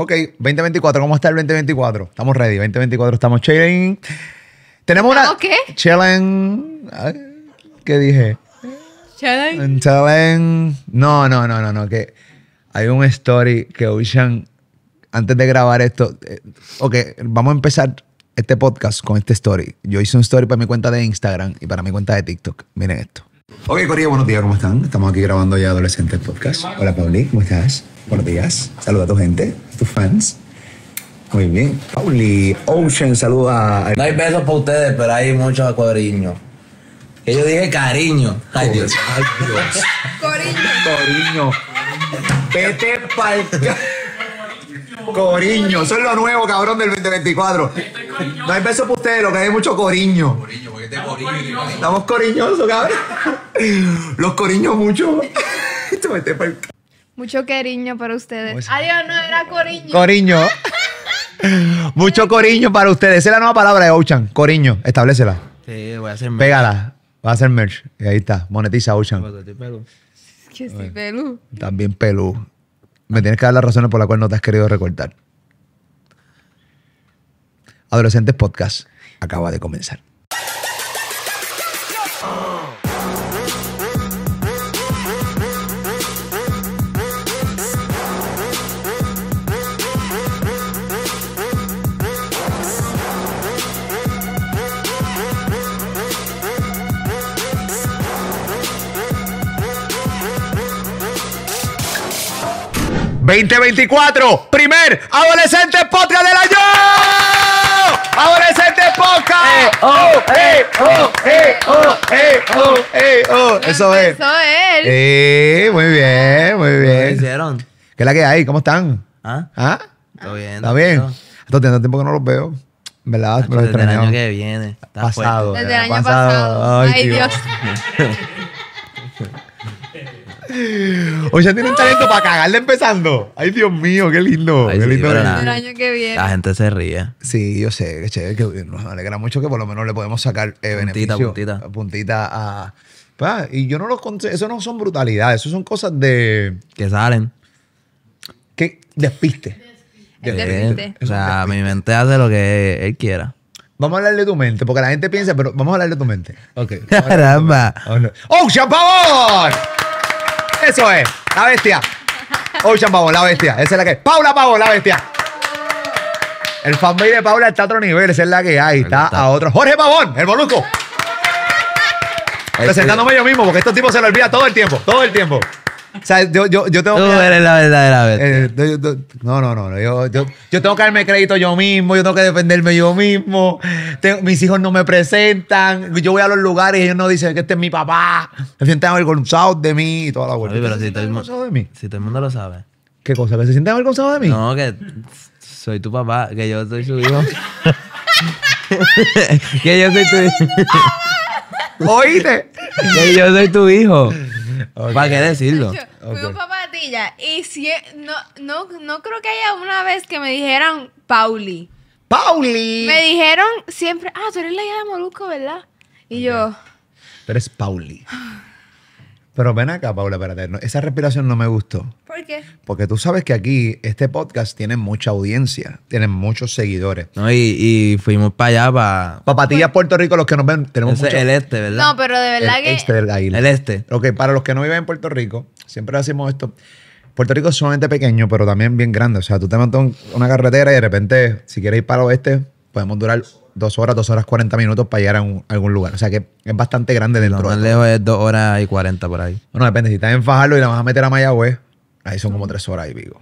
Ok, 2024, ¿cómo está el 2024? Estamos ready, 2024 estamos chilling. Tenemos una... ¿Qué? Chilling... ¿Qué dije? Chilling. No, no, no, no, no, que hay un story que Ocean, antes de grabar esto, eh, ok, vamos a empezar este podcast con este story. Yo hice un story para mi cuenta de Instagram y para mi cuenta de TikTok. Miren esto. Ok, Corillo, buenos días, ¿cómo están? Estamos aquí grabando ya Adolescentes Podcast. Hola, Pauli, ¿cómo estás? Buenos días. Saluda a tu gente, a tus fans. Muy bien. Pauli, Ocean, saluda. A... No hay besos para ustedes, pero hay muchos acuadriños. Que yo dije cariño. Ay, oh. Dios. Coriño. Coriño. Vete pa'l... Coriño, eso es lo nuevo, cabrón, del 2024. No hay beso para ustedes, lo que hay es mucho coriño. Este Estamos coriñosos, cabrón. Los coriños mucho. mucho cariño para ustedes. Pues Adiós, no era coriño. Coriño. Mucho coriño para ustedes. Esa es la nueva palabra de Ouchan. Coriño, establecela. Sí, voy a hacer merch. Pégala. Va a hacer merch. Y ahí está. Monetiza Ouchan. que estoy También pelú. Me tienes que dar las razones por las cuales no te has querido recortar. Adolescentes Podcast acaba de comenzar. 2024, primer Adolescente Podcast del año. Adolescente Podcast. Eso es. Eso es. Sí, muy bien, muy bien. hicieron? ¿Qué es la que hay? ¿Cómo están? ¿Ah? ¿Ah? Todo bien. ¿Está bien? Estoy tanto tiempo que no los veo. ¿Verdad? desde el año que viene. pasado. Desde el año pasado. Ay, Dios. Oye, tiene un talento para cagarle empezando. Ay, Dios mío, qué lindo. qué lindo. año que viene. La gente se ríe. Sí, yo sé, que chévere, que nos alegra mucho que por lo menos le podemos sacar eh, Puntita, puntita. Eh, puntita a. y yo no los. Eso no son brutalidades, eso son cosas de. Que salen. que despiste. despiste. O sea, mi mente hace lo que él quiera. Vamos a hablarle de tu mente, porque la gente piensa, pero vamos a hablarle de tu mente. Ok. Caramba. ¡Oh, eso es. La bestia. Ocean Pavón, la bestia. Esa es la que es. Paula Pavón, la bestia. El fanbase de Paula está a otro nivel. Esa es la que hay. Está, a otro. Jorge Pavón, el molusco. Este- Presentándome yo mismo porque estos tipos se lo olvida todo el tiempo. Todo el tiempo. O sea, yo, Tú eres la verdadera eh, no, no, no. yo, yo, tengo que darme crédito yo mismo, yo tengo que defenderme yo mismo. mis hijos no me presentan. Yo voy a los lugares y ellos no dicen que este es mi papá. Se sienten avergonzados de mí y toda la vuelta. pero si todo, el mundo, de mí? si todo el mundo lo sabe. ¿Qué cosa? ¿Que se sienten avergonzados de mí? No, que soy tu papá, que yo soy su hijo. que yo soy tu hijo. ¿Oíste? que yo soy tu hijo. ¿Para qué decirlo? Fui un papatilla y si, no, no, creo que haya una vez que me dijeran Pauli. ¡Pauli! Me dijeron siempre, ah, tú eres la hija de Molusco, ¿verdad? Y yo... Pero eres Pauli. Pero ven acá, Paula, espérate. esa respiración no me gustó. ¿Por qué? Porque tú sabes que aquí este podcast tiene mucha audiencia, tiene muchos seguidores. No, y, fuimos para allá, para... Para Patillas, Puerto Rico, los que nos ven, tenemos el este, ¿verdad? No, pero de verdad el que... Este El este. Ok, para los que no viven en Puerto Rico, siempre hacemos esto. Puerto Rico es sumamente pequeño, pero también bien grande. O sea, tú te montas una carretera y de repente, si quieres ir para el oeste, podemos durar dos horas, dos horas cuarenta minutos para llegar a, algún lugar. O sea que es bastante grande dentro. Lo más lejos es dos horas y cuarenta por ahí. Bueno, depende. Si estás en Fajardo y la vas a meter a Mayagüez, ahí son como tres horas y pico.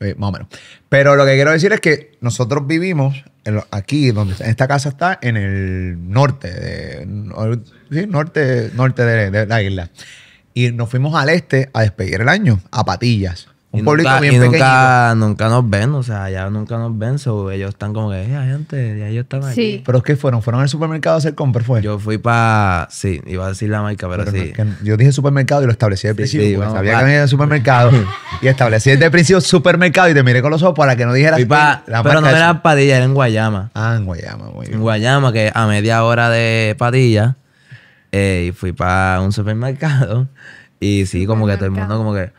Eh, más o menos. Pero lo que quiero decir es que nosotros vivimos aquí, donde esta casa está, en el norte, de, sí, norte, norte de, de la isla. Y nos fuimos al este a despedir el año, a Patillas. Un público nunca, bien y nunca, nos ven, o sea, ya nunca nos ven, ellos están como que, eh gente, ya ellos están sí. aquí. ¿Pero qué fueron? ¿Fueron al supermercado a hacer compras, fue? Yo fui para, sí, iba a decir la marca, pero, sí. yo dije supermercado y lo establecí de principio, sabía que venía supermercado y establecí desde el principio supermercado y te miré con los ojos para que no dijeras Pero no era Padilla, era en Guayama. Ah, en Guayama, güey En Guayama, que a media hora de Padilla, eh, Y fui para un supermercado y sí, como que todo el mundo como que...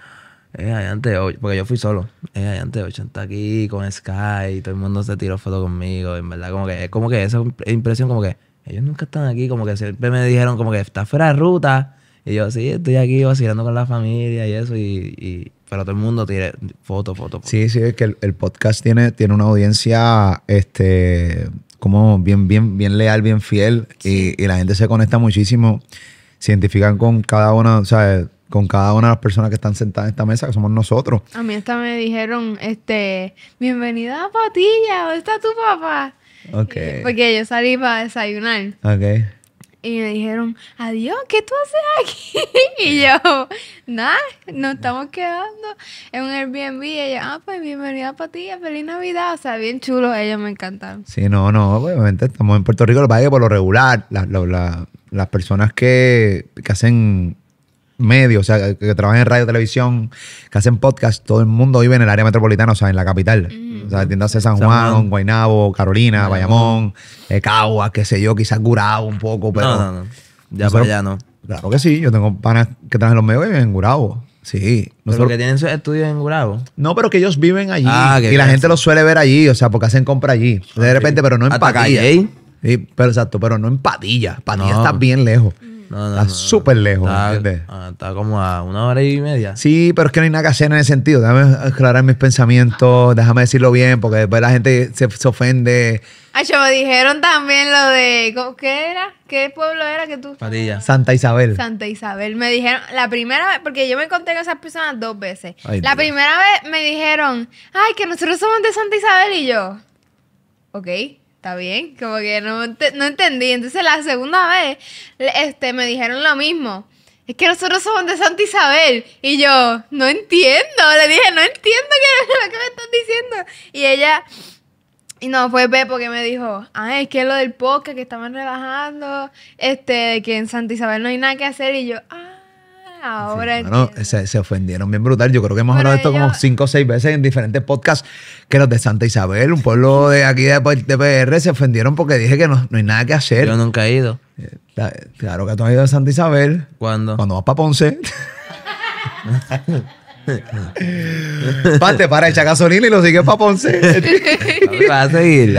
Es allá porque yo fui solo. Es allá ante aquí con Sky, todo el mundo se tiró foto conmigo. En verdad, como que, como que esa impresión, como que ellos nunca están aquí, como que siempre me dijeron, como que está fuera de ruta. Y yo, sí, estoy aquí vacilando con la familia y eso, y, pero todo el mundo tiene foto, foto, Sí, sí, es que el, podcast tiene, tiene una audiencia, este, como bien, bien, bien leal, bien fiel, y, y la gente se conecta muchísimo, se identifican con cada uno, o sea, con cada una de las personas que están sentadas en esta mesa, que somos nosotros. A mí hasta me dijeron, este, bienvenida a Patilla, ¿dónde está tu papá? Ok. Porque yo salí para desayunar. Okay. Y me dijeron, adiós, ¿qué tú haces aquí? y yo, nada, nos estamos quedando en un Airbnb. Y ella, ah, pues bienvenida Patilla, Patilla, feliz Navidad. O sea, bien chulo, ellos me encantaron. Sí, no, no, pues, obviamente estamos en Puerto Rico, lo que por lo regular, las personas que, que hacen medios, o sea, que, trabajan en radio, televisión, que hacen podcast, todo el mundo vive en el área metropolitana, o sea, en la capital. Mm. O sea, tiendas de San Juan, Guaynabo, Carolina, Bayamón, eh, Caguas, qué sé yo, quizás Gurabo un poco, pero... No, no, no. Ya para allá no. Claro que sí, yo tengo panas que trabajan los medios en Gurabo. Sí. pero que tienen sus estudios en Gurabo. No, pero que ellos viven allí. Ah, y la gente los suele ver allí, o sea, porque hacen compra allí. De repente, pero no en Patilla. Sí, pero exacto, pero no en Padilla. Padilla está bien lejos. No, no, está no, súper lejos, ah, está, como a una hora y media. Sí, pero es que no hay nada que hacer en ese sentido. Déjame aclarar mis pensamientos, déjame decirlo bien, porque después la gente se, ofende. Ay, ah, yo me dijeron también lo de. ¿Qué era? ¿Qué pueblo era que tú? Santa Isabel. Santa Isabel. Me dijeron, la primera vez, porque yo me conté con esas personas dos veces. la primera vez me dijeron, ay, que nosotros somos de Santa Isabel y yo. Ok está bien, como que no, no entendí. Entonces la segunda vez este, me dijeron lo mismo. Es que nosotros somos de Santa Isabel. Y yo, no entiendo. Le dije, no entiendo qué lo que me están diciendo. Y ella, y no, fue Pepo que me dijo, ah, es que lo del podcast que estaban relajando, este, que en Santa Isabel no hay nada que hacer. Y yo, ah, ahora. se, ofendieron bien brutal. Yo creo que hemos hablado de esto como cinco o seis veces en diferentes podcasts que los de Santa Isabel, un pueblo de aquí de, PR, se ofendieron porque dije que no, no hay nada que hacer. Yo nunca he ido. Eh, claro que tú has ido a Santa Isabel. ¿Cuándo? Cuando vas para Ponce. Parte para echar gasolina y lo sigue para Ponce. Va a seguir.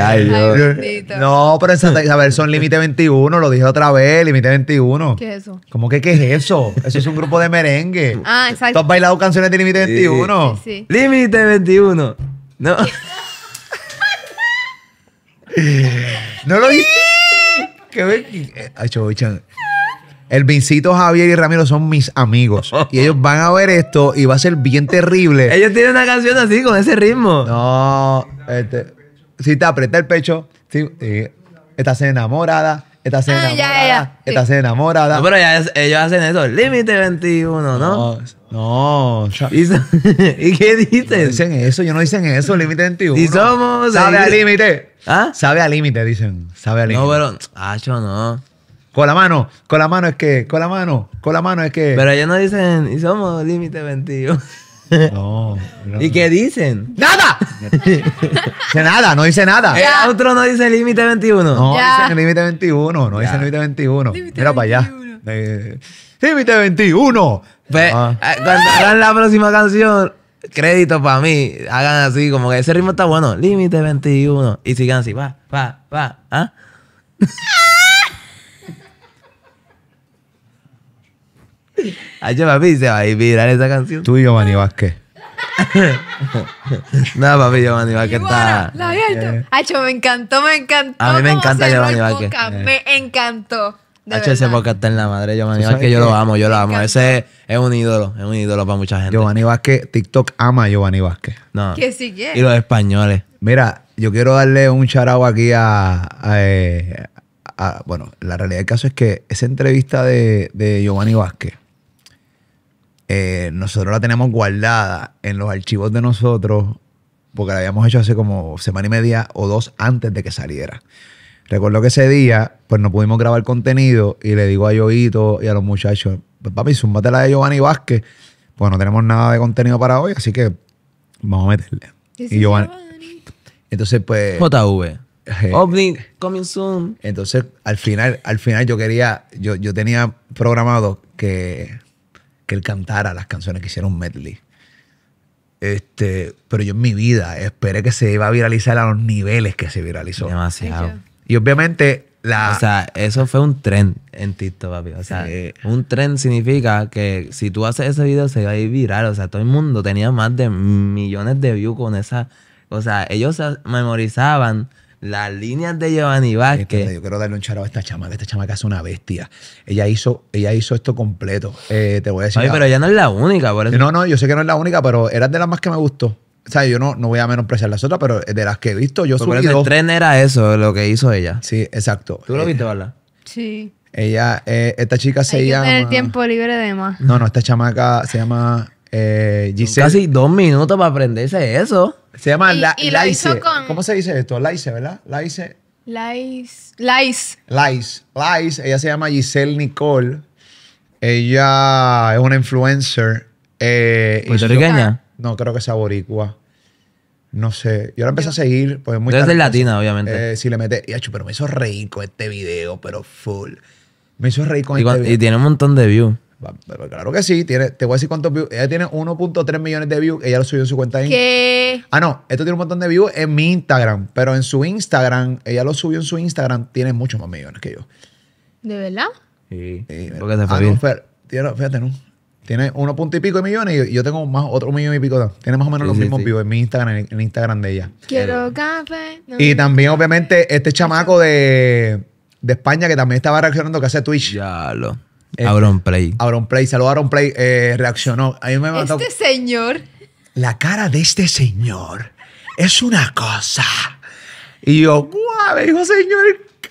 no, pero esa, a ver, son límite 21, lo dije otra vez, límite 21. ¿Qué es eso? ¿Cómo que qué es eso? Eso es un grupo de merengue. Ah, exacto. ¿Tú has bailado canciones de límite 21? Sí. Límite 21. No. no lo dije. ¿Qué? Eh, ay, chan. El Vincito, Javier y Ramiro son mis amigos. Y ellos van a ver esto y va a ser bien terrible. ellos tienen una canción así, con ese ritmo. No, este, si te aprieta el pecho, eh, estás enamorada. Estás ah, enamorada. Estás enamorada. No, pero ya, ellos hacen eso. Límite 21, ¿no? No. ¿Y, qué dicen? dicen eso. Yo no dicen eso. Límite 21. Y somos... Sabe al límite. ¿Ah? Sabe al límite, dicen. Sabe al límite. Ah, no, pero... Hacho, no. Con la mano, con la mano es que, con la mano, con la mano es que. Pero ellos no dicen, y somos límite 21. No, ¿Y qué dicen? ¡Nada! dice nada, no dice nada. Eh, otro no dice límite 21. No, dice dicen límite 21, no dice dicen límite 21. Mira para allá. Eh, límite 21. Ah. Eh, cuando hagan la próxima canción, crédito para mí, hagan así, como que ese ritmo está bueno. Límite 21. Y sigan así, va, va, va. ¿Ah? Ay, papi, se va a ir viral esa canción. Tú y Giovanni Vázquez. no, papi, Giovanni Vázquez está. La abierto. Hacho, me encantó, me encantó. A mí me encanta Giovanni Vázquez. Eh. Me encantó. Hacho, ese podcast está en la madre, Giovanni Vázquez. Yo lo amo, yo lo amo. Ese es un ídolo, es un ídolo para mucha gente. Giovanni Vázquez, TikTok ama a Giovanni Vázquez. No. Que sí Y los españoles. Mira, yo quiero darle un charao aquí eh, a, Bueno, la realidad del caso es que esa entrevista de, de Giovanni Vázquez eh, nosotros la tenemos guardada en los archivos de nosotros porque la habíamos hecho hace como semana y media o dos antes de que saliera. Recuerdo que ese día, pues no pudimos grabar contenido y le digo a Yoito y a los muchachos, pues, papi, súmate la de Giovanni Vázquez, pues no tenemos nada de contenido para hoy, así que vamos a meterle. Y Giovanni. Entonces, pues. JV. Eh, Opening, coming soon. Entonces, al final, al final yo quería, yo, yo tenía programado que que él cantara las canciones que hicieron medley. Este, pero yo en mi vida esperé que se iba a viralizar a los niveles que se viralizó. Demasiado. Y obviamente la... O sea, eso fue un tren en TikTok, papi. O sea, un tren significa que si tú haces ese video se va a ir viral. O sea, todo el mundo tenía más de millones de views con esa... O sea, ellos memorizaban las líneas de Giovanni Vázquez. yo quiero darle un charo a esta chamaca. Esta chamaca es una bestia. Ella hizo, ella hizo esto completo. Eh, te voy a decir. Ay, pero ella no es la única, por No, no, yo sé que no es la única, pero era de las más que me gustó. O sea, yo no, no voy a menospreciar las otras, pero de las que he visto, yo soy. el tren era eso, lo que hizo ella. Sí, exacto. ¿Tú lo eh, viste, verdad? Sí. Ella, eh, esta chica se Hay que llama. Tener tiempo libre de más. No, no, esta chamaca se llama eh, Giselle. Casi dos minutos para aprenderse eso. Se llama la, ¿Cómo se dice esto? Laice, ¿verdad? Laice. Lais. Lais. Lais. Ella se llama Giselle Nicole. Ella es una influencer. Eh, ¿Puertorriqueña? No, creo que es aboricua. No sé. Yo la empecé a seguir. Pues muy de latina, obviamente. Eh, si le mete. Y pero me hizo reír con este video, pero full. Me hizo reír con este video. Y tiene un montón de views. Claro que sí, tiene, te voy a decir cuántos views. Ella tiene 1.3 millones de views, ella lo subió en su cuenta ¿Qué? Ah, no, esto tiene un montón de views en mi Instagram, pero en su Instagram, ella lo subió en su Instagram, tiene muchos más millones que yo. ¿De verdad? Sí. Ah, tiene, fíjate, ¿no? Tiene uno punto y pico de millones y yo tengo más otro millón y pico. De, tiene más o menos los mismos views en mi Instagram, en el Instagram de ella. Quiero eh. café. y también, obviamente, este chamaco de, de España que también estaba reaccionando que hace Twitch. Ya lo este, Play. Auron Play, saludos a Play, eh, reaccionó. A mí me Este señor. La cara de este señor es una cosa. Y yo, guau, me dijo, señor,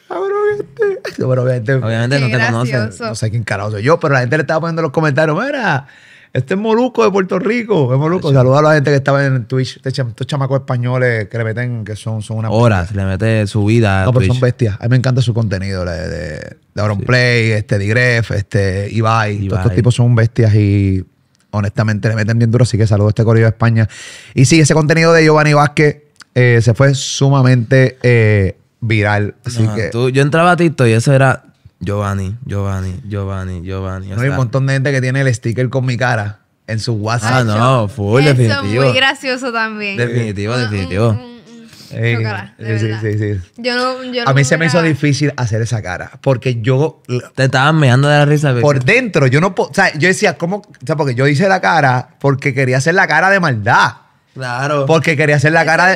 cabrón, este. obviamente, obviamente no te conocen. No sé quién carajo soy yo, pero la gente le estaba poniendo en los comentarios, mira este es Moluco de Puerto Rico. Es Moluco. Saluda a la gente que estaba en Twitch. Estos chamacos españoles que le meten, que son, son una. Horas, le mete su vida. No, pero son bestias. A mí me encanta su contenido. De, de, de Play, este, Digref, este, Ibai. Todos estos tipos son bestias y honestamente le meten bien duro. Así que saludo a este corrido de España. Y sí, ese contenido de Giovanni Vázquez eh, se fue sumamente eh, viral. Así que... yo entraba a TikTok y eso era Giovanni, Giovanni, Giovanni, Giovanni. no, hay un montón de gente que tiene el sticker con mi cara en su ah, WhatsApp. Ah, no, full, definitivo. muy gracioso también. Definitivo, mm, mm, definitivo. Mm, sí, sí, sí. Yo no, a mí se me hizo difícil hacer esa cara porque yo te estaba meando de la risa por dentro yo no o sea yo decía cómo o sea porque yo hice la cara porque quería hacer la cara de maldad claro porque quería hacer la cara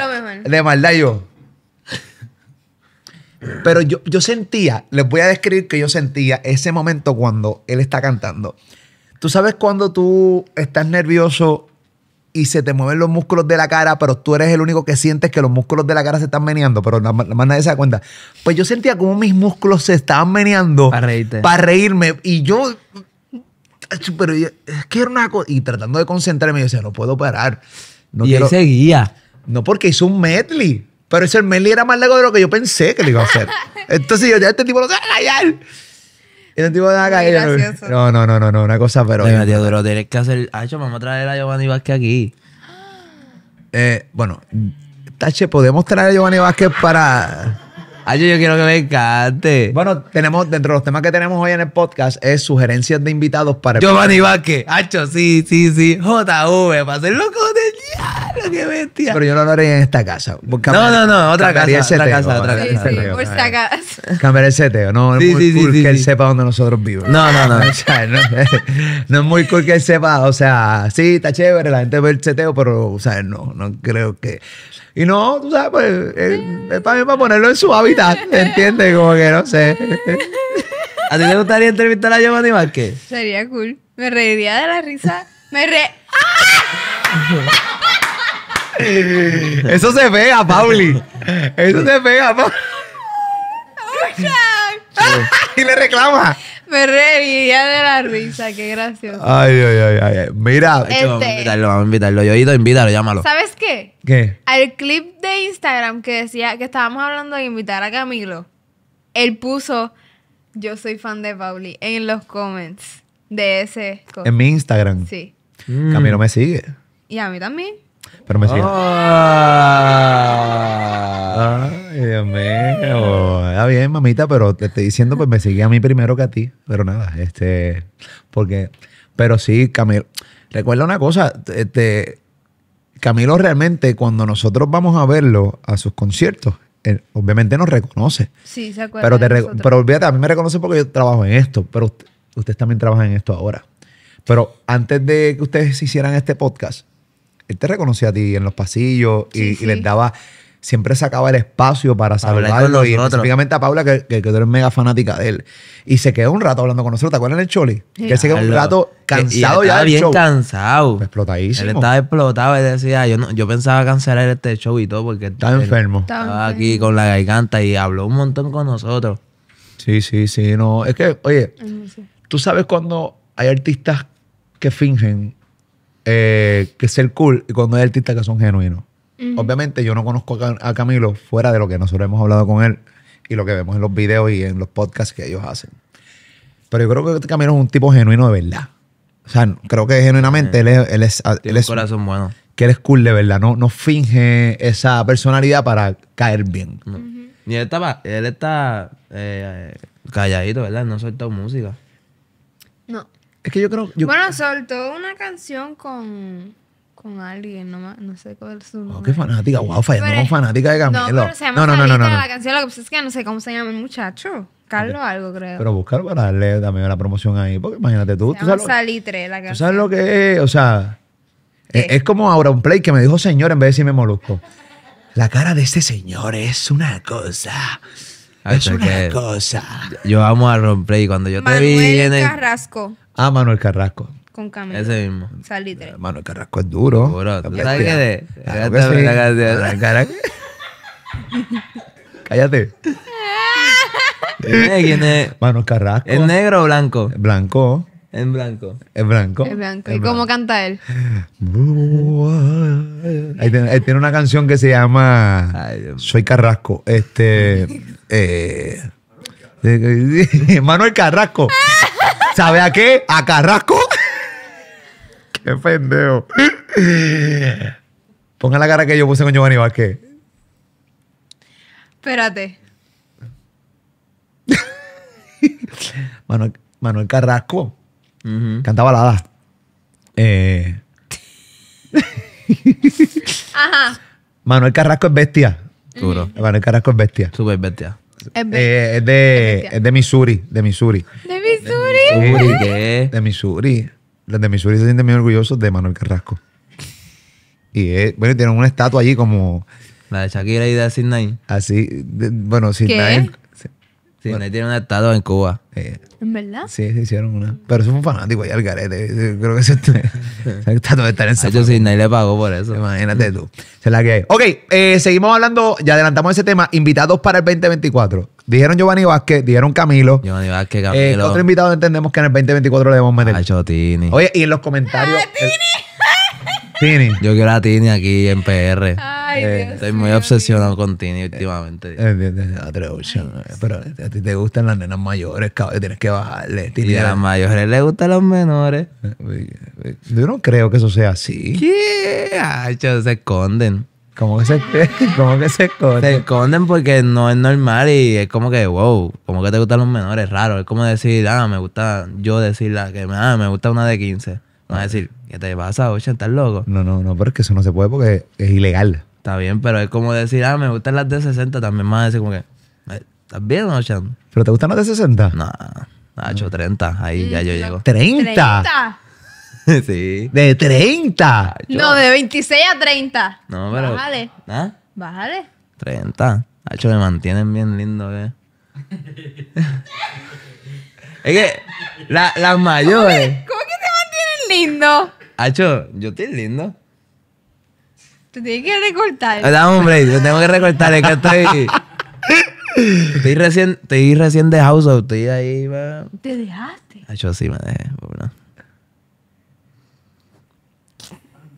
de, de maldad yo pero yo, yo sentía, les voy a describir que yo sentía ese momento cuando él está cantando. Tú sabes cuando tú estás nervioso y se te mueven los músculos de la cara, pero tú eres el único que sientes que los músculos de la cara se están meneando, pero nada más nadie se da cuenta. Pues yo sentía como mis músculos se estaban meneando para reírme. Y yo, pero es que era una cosa. Y tratando de concentrarme, yo decía, no puedo parar. No y quiero... él seguía. No, porque hizo un medley. Pero ese Meli era más largo de lo que yo pensé que le iba a hacer. Entonces yo, ya este tipo lo va a callar. Y el este tipo de la No, no, no, no, no, una cosa, pero. Venga, tío, pero tienes que hacer. Ah, vamos a traer a Giovanni Vázquez aquí. Eh, bueno, Tache, podemos traer a Giovanni Vázquez para. Ay, yo quiero que me encante. Bueno, tenemos, dentro de los temas que tenemos hoy en el podcast es sugerencias de invitados para. Giovanni Vázquez, Hacho, sí, sí, sí. JV, para ser loco bestia! Pero yo no lo haría en esta casa. No, no, no, otra casa. Sí, sí, por esta casa. Cambiar el seteo. No, es muy cool que él sepa dónde nosotros vivimos. No, no, no. no, es muy cool que él sepa. O sea, sí, está chévere, la gente ve el seteo, pero, o sea, no, no creo que. Y no, tú sabes, pues, es para mí para ponerlo en su hábitat, ¿entiendes? Como que no sé. ¿A ti te gustaría entrevistar a Giovanni Marquez? Sería cool. Me reiría de la risa. Me re. ¡Ah! Eso se pega, Pauli. Eso se pega, Pauli. y le reclama. Me reiría de la risa, qué gracioso. Ay, ay, ay, ay, Mira, Este- vamos a invitarlo, vamos a invitarlo. ido, invítalo, llámalo. ¿Sabes qué? ¿qué? Al clip de Instagram que decía que estábamos hablando de invitar a Camilo, él puso yo soy fan de Pauli en los comments de ese En mi Instagram. Sí. Camilo mm. me sigue. Y a mí también. Pero me sigue ah. Ay, Dios mío. Está bien, mamita, pero te estoy diciendo, pues me seguía a mí primero que a ti. Pero nada, este. Porque. Pero sí, Camilo. Recuerda una cosa, este. Camilo realmente, cuando nosotros vamos a verlo a sus conciertos, obviamente nos reconoce. Sí, se acuerda. Pero, te pero olvídate, a mí me reconoce porque yo trabajo en esto, pero usted, ustedes también trabajan en esto ahora. Pero antes de que ustedes hicieran este podcast, él te reconocía a ti en los pasillos y, le daba, siempre sacaba el espacio para saludarlo. Y específicamente a Paula, que, tú eres mega fanática de él. Y se quedó un rato hablando con nosotros. ¿Te acuerdas del Choli? Que se quedó un rato cansado ya. Estaba bien cansado. Explotadísimo. Él estaba explotado. Él decía, yo, yo pensaba cancelar este show y todo porque estaba enfermo. Estaba aquí con la garganta y habló un montón con nosotros. Sí, sí, sí. No, es que, oye, tú sabes cuando hay artistas que fingen eh, que ser cool y cuando hay artistas que son genuinos. Obviamente yo no conozco a Camilo fuera de lo que nosotros hemos hablado con él y lo que vemos en los videos y en los podcasts que ellos hacen. Pero yo creo que Camilo es un tipo genuino de verdad. O sea, creo que genuinamente él es... corazón bueno. Que él es cool de verdad, no, no finge esa personalidad para caer bien. Y él estaba, él está eh, calladito, ¿verdad? No suelta música. No. Es que yo creo. Yo... Bueno, soltó una canción con. Con alguien, no, no sé cuál es su nombre. Oh, qué fanática, wow, fallando con fanática de Camilo. No, pero se llama no, no, no, no, La canción, lo que pasa es que no sé cómo se llama el muchacho. Carlos algo, creo. Pero buscarlo para darle también la promoción ahí, porque imagínate tú. tú sabes Salitre, la sabes lo que es? O sea, es, como ahora un play que me dijo señor en vez de decirme molusco. La cara de este señor es una cosa. es una cosa. Yo amo a Romplay. Cuando yo te vi Carrasco. Ah, Manuel Carrasco. Con Camilo. Ese mismo. Salitre. Ah, Manuel Carrasco es duro. Duro. Cállate. Cállate. ¿Quién es? Manuel Carrasco. ¿Es negro o blanco? Blanco. En blanco. En blanco. En blanco. ¿Y cómo canta él? Ahí tiene, una canción que se llama Soy Carrasco. Este. Eh, Manuel Carrasco. ¿Sabe a qué? A Carrasco. qué pendejo. Ponga la cara que yo puse con Giovanni Vázquez. Espérate. Manuel, Carrasco Cantaba canta baladas. Eh. Ajá. Manuel Carrasco es bestia. Duro. Manuel Carrasco es bestia. Súper bestia. Eh, es, de, es de, Missouri, de Missouri. ¿De Missouri? De Missouri. Missouri. Los de Missouri se sienten muy orgullosos de Manuel Carrasco. Y es, bueno, tienen una estatua allí como... La de Shakira y de Sidney. Así, bueno, Sidney Sí, tiene una estatua en Cuba. Eh. ¿En verdad? Sí, se hicieron una. Pero eso fue un fanático ahí al garete. Eh, creo que eso está todo estar en serio. Ah, yo sí, nadie le pagó por eso. Imagínate tú. Se la que Ok, eh, seguimos hablando, ya adelantamos ese tema. Invitados para el 2024. Dijeron Giovanni Vázquez, dijeron Camilo. Giovanni Vázquez, eh, Camilo. Eh, otro invitado entendemos que en el 2024 le debemos meter. A Chotini. Oye, y en los comentarios. ¡Chotini! Yo quiero a Tini aquí en PR. Eh, estoy muy obsesionado con Tini últimamente. Eh, pero a ti te gustan las nenas mayores, cabrón. Tienes que bajarle. y a las mayores le gustan los menores. Yo no creo que eso sea así. ¿Qué? se esconden. ¿Cómo que, se, que se esconden? Se esconden porque no es normal y es como que, wow, ¿cómo que te gustan los menores, raro. Es como decir, ah, me gusta, yo decir la que ah, me gusta una de 15. Van a decir, ¿qué te pasa, Ocean? ¿Estás loco? No, no, no, pero es que eso no se puede porque es ilegal. Está bien, pero es como decir, ah, me gustan las de 60 también. Van a decir como que, eh, ¿estás bien, Ocean? ¿Pero te gustan las de 60? No, Nacho, 30. Ahí ya yo llego. ¿30? sí. ¿De 30? No, de 26 a 30. No, pero... Bájale. ¿Ah? Bájale. 30. Nacho, me mantienen bien lindo, eh. es que las mayores... ¿Cómo lindo. Hacho, yo estoy lindo. Te tienes que recortar. Hola, hombre, yo tengo que recortar, es que estoy. estoy recién, estoy recién de house, estoy ahí. Va. ¿Te dejaste? Hacho, sí, me dejé. Bueno.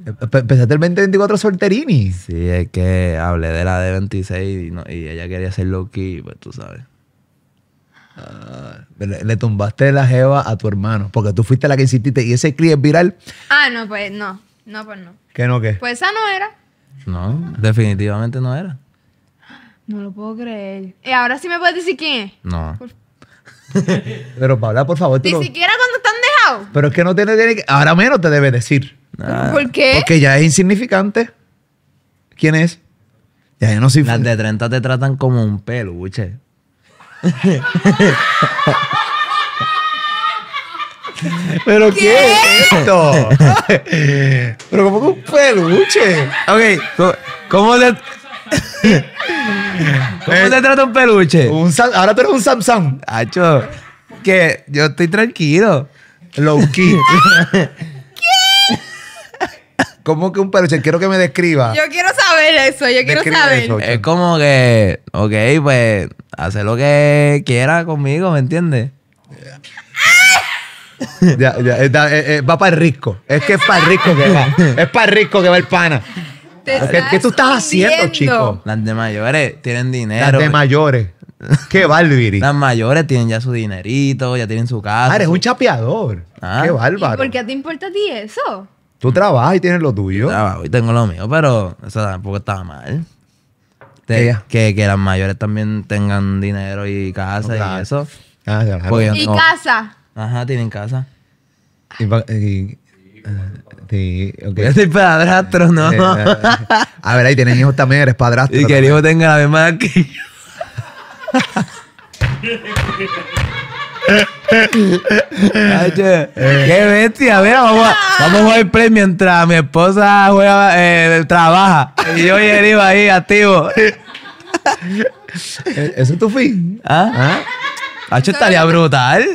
Empezaste el 2024 solterini. Sí, es que hablé de la de 26 y, y ella quería ser low key, pues tú sabes. Ah, le, tumbaste la jeva a tu hermano porque tú fuiste la que insististe y ese clip es viral. Ah, no, pues no. No, pues no. ¿Qué no qué? Pues esa no era. No, definitivamente no era. No lo puedo creer. ¿Y ahora sí me puedes decir quién es? No. Pero Paula, por favor. Ni siquiera cuando están dejados. Pero es que no tiene, tiene Ahora menos te debe decir. ¿Por qué? Porque ya es insignificante. ¿Quién es? Ya no soy... Las de 30 te tratan como un pelo peluche. ¿Pero qué, es esto? Pero como que un peluche. Ok, ¿cómo, le... te eh, trata un peluche? Un ahora tú eres un Samsung. Hacho, que yo estoy tranquilo. Low key. ¿Cómo que un peluche? Quiero que me describa. Yo quiero saber eso, yo quiero saber. Es como que, ok, pues, hace lo que quiera conmigo, ¿me entiendes? Ya, ya, eh, eh, va para el risco. Es que es para el risco que va. Es para el risco que va el pana. ¿Qué, tú estás haciendo, chico? Las de mayores tienen dinero. Las de mayores. Qué bárbaro. Las mayores tienen ya su dinerito, ya tienen su casa. Ah, eres un chapeador. Ah. Qué Qué ¿Y ¿Por qué te importa a ti eso? Tú trabajas y tienes lo tuyo. trabajo y tengo lo mío, pero eso tampoco estaba mal. que, que las mayores también tengan dinero y casa y eso. Ah, claro. Y casa. Ajá, tienen casa. Y y- eh, sí, ok. Yo soy padrastro, ¿no? Eh, a ver, ahí tienen hijos también, eres padrastro. y que el hijo tenga la misma qué bestia. Mira, vamos a, vamos a jugar play mientras mi esposa juega, eh, trabaja. Y yo y iba ahí activo. ¿Eso es tu fin? ¿Ah? ¿Ah? ah estaría brutal.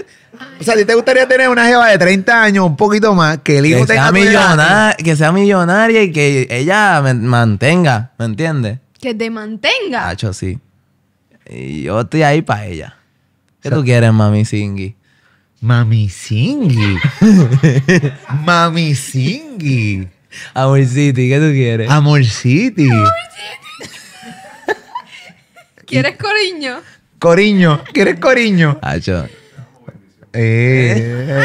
O sea, si te gustaría tener una jeva de 30 años, un poquito más, que el hijo tenga sea millonaria, Que sea millonaria y que ella me mantenga, ¿me entiendes? Que te mantenga. Hacho, sí. Y yo estoy ahí para ella. ¿Qué tú quieres, mami Singi, Mami Singi, mami Singi, Amor City, ¿qué tú quieres? Amor City. ¿Quieres coriño? Coriño, ¿quieres coriño? Eh, eh.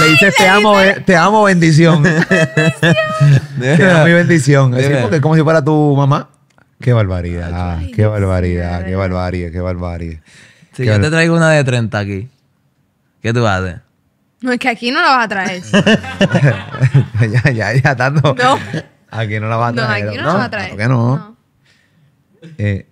le dices te amo, te amo bendición. bendición. te amo bendición. Es porque como si fuera tu mamá. qué, barbaridad qué barbaridad, qué barbaridad, qué barbaridad. Si yo te traigo una de 30 aquí, ¿qué tú haces? No, es que aquí no la vas a traer. ya, ya, ya, tanto. No. Aquí no la vas a traer. No, aquí no, la vas a traer. ¿Por qué no? Eh,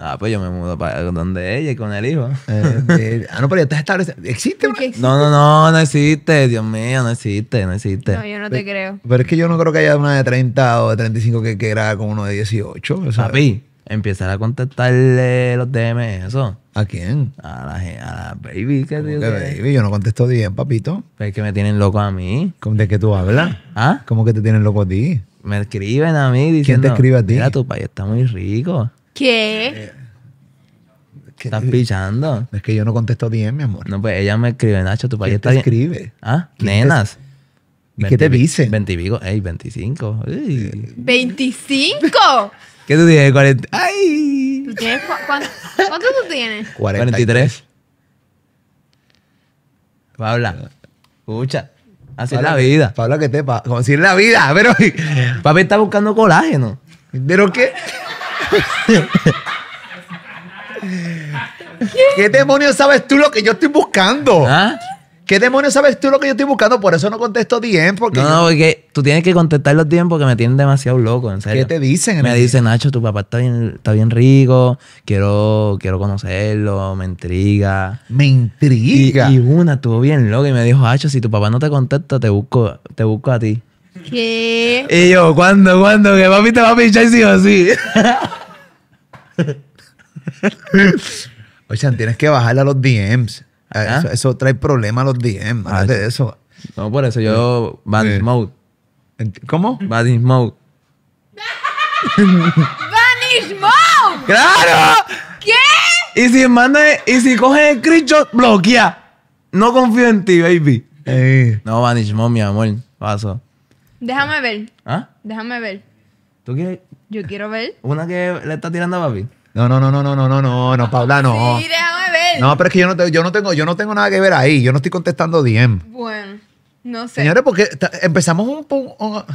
ah, pues yo me mudo para donde ella y con el hijo. Eh, ah, no, pero ya estás establecido. ¿Existe una? Existe? No, no, no, no existe. Dios mío, no existe, no existe. No, yo no te creo. Pero es que yo no creo que haya una de 30 o de 35 que, que era con uno de 18. Papi, empezar a contestarle los DM, eso. ¿A quién? A la, baby. ¿qué baby? Yo no contesto bien, papito. es que me tienen loco a mí. ¿De qué tú hablas? ¿Ah? ¿Cómo que te tienen loco a ti? Me escriben a mí diciendo... ¿Quién te escribe a ti? Mira, tu país está muy rico. ¿Qué? ¿Qué? ¿Estás pichando? Es que yo no contesto bien, mi amor. No, pues ella me escribe, Nacho, tu país está bien. te escribe? ¿Ah? Nenas. ¿Y qué te dicen? 20 y Ey, 25. ¿25? ¿Qué tú tienes? 40. ¡Ay! ¿Tú tienes cuánto, tú tienes? 43. Paula, escucha. Así es la vida. Paula, que te pasa? Así es la vida. Pero, papi está buscando colágeno. ¿Pero qué? ¿Qué demonios sabes tú lo que yo estoy buscando? ¿Ah? ¿Qué demonios sabes tú lo que yo estoy buscando? Por eso no contesto DMs. Porque no, no, porque tú tienes que contestar los DMs porque me tienen demasiado loco, en serio. ¿Qué te dicen? Me dicen, Nacho, tu papá está bien, está bien rico, quiero, quiero conocerlo, me intriga. Me intriga. Y, una estuvo bien loca y me dijo, Nacho, si tu papá no te contesta, te busco, te busco a ti. ¿Qué? Y yo, ¿cuándo, cuándo? Que papi te va a pinchar sí o sí. Oigan, tienes que bajarle a los DMs. Ah, ¿Ah? Eso, trae problemas a los DM, ah, de eso. No, por eso yo Vanish mode. ¿Cómo? Vanish mode. ¡Vanish mode! ¡Claro! ¿Qué? Y si manda, y si coge el screenshot, bloquea. No confío en ti, baby. No, Vanish mode, mi amor. Paso. Déjame ver. ¿Ah? Déjame ver. ¿Tú quieres? Yo quiero ver. Una que le está tirando a papi. No, no, no, no, no, no, no, no, no, Paula, no. Sí, déjame ver. No, pero es que yo no, te, yo no tengo, yo no tengo nada que ver ahí. Yo no estoy contestando DM. Bueno, no sé. Señores, porque empezamos un poco.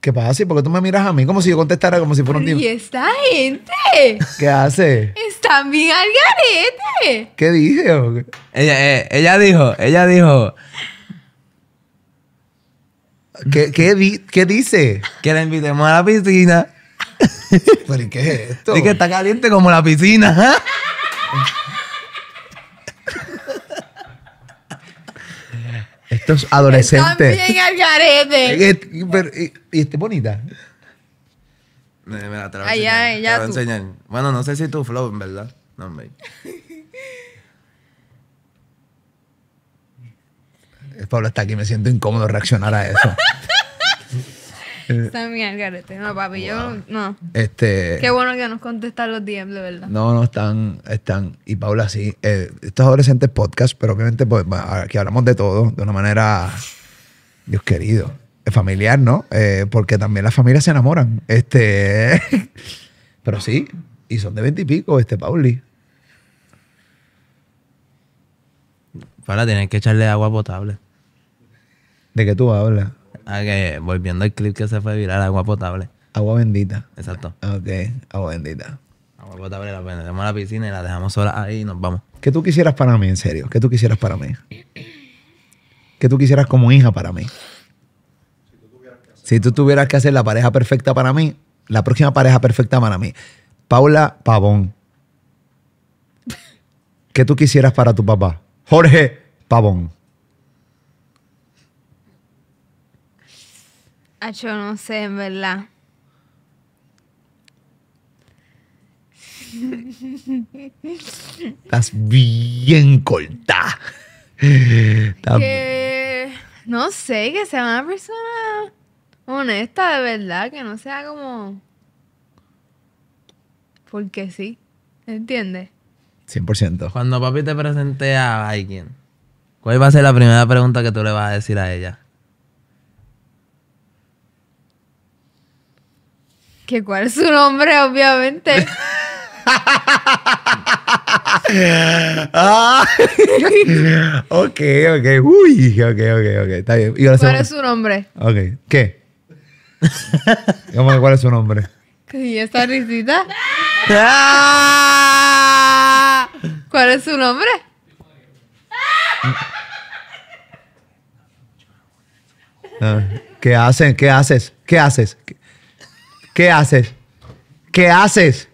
¿Qué pasa? ¿Por qué tú me miras a mí como si yo contestara como si fuera un tío? ¿Y esta gente? ¿Qué hace? ¡Está bien al garete. ¿Qué dije? Ella, eh, ella dijo, ella dijo, ¿Qué, qué, qué dice? Que la invitemos a la piscina. ¿Pero y qué es esto? Es que está caliente como la piscina. ¿ah? Estos adolescentes. también al Y, y, este bonita. Me, la te la Bueno, no sé si tu flow, en verdad. No, me. Pablo está aquí, me siento incómodo reaccionar a eso. Está bien, garete. No, papi, yo no. Este, Qué bueno que nos contestan los DM, de verdad. No, no, están, están. Y Paula, sí. Eh, estos adolescentes podcast, pero obviamente pues, aquí hablamos de todo de una manera, Dios querido, eh, familiar, ¿no? Eh, porque también las familias se enamoran. Este, pero sí, y son de veintipico, este Pauli. Paula, tiene que echarle agua potable. ¿De qué tú hablas? Ah, que volviendo al clip que se fue viral, agua potable. Agua bendita. Exacto. Ah, ok, agua bendita. Agua potable la vendemos a la piscina y la dejamos sola ahí y nos vamos. ¿Qué tú quisieras para mí, en serio? ¿Qué tú quisieras para mí? ¿Qué tú quisieras como hija para mí? Si tú tuvieras que hacer, si tú tuvieras que hacer la pareja perfecta para mí, la próxima pareja perfecta para mí. Paula Pavón. ¿Qué tú quisieras para tu papá? Jorge Pavón. Ah, yo no sé, en verdad. Estás bien corta. no sé, que sea una persona honesta de verdad, que no sea como porque sí, ¿entiendes? 100%. Cuando papi te presente a alguien, ¿cuál va a ser la primera pregunta que tú le vas a decir a ella? ¿Qué? cuál es su nombre, obviamente. ok, ok. Uy, ok, ok, ok. Está bien. ¿Cuál es su nombre? Ok, ¿qué? ¿Cómo que cuál es su nombre? ¿Y esta risita? ¿Cuál es su nombre? ¿Qué ah, hacen? ¿Qué haces? ¿Qué haces? ¿Qué- ¿Qué haces? ¿Qué haces?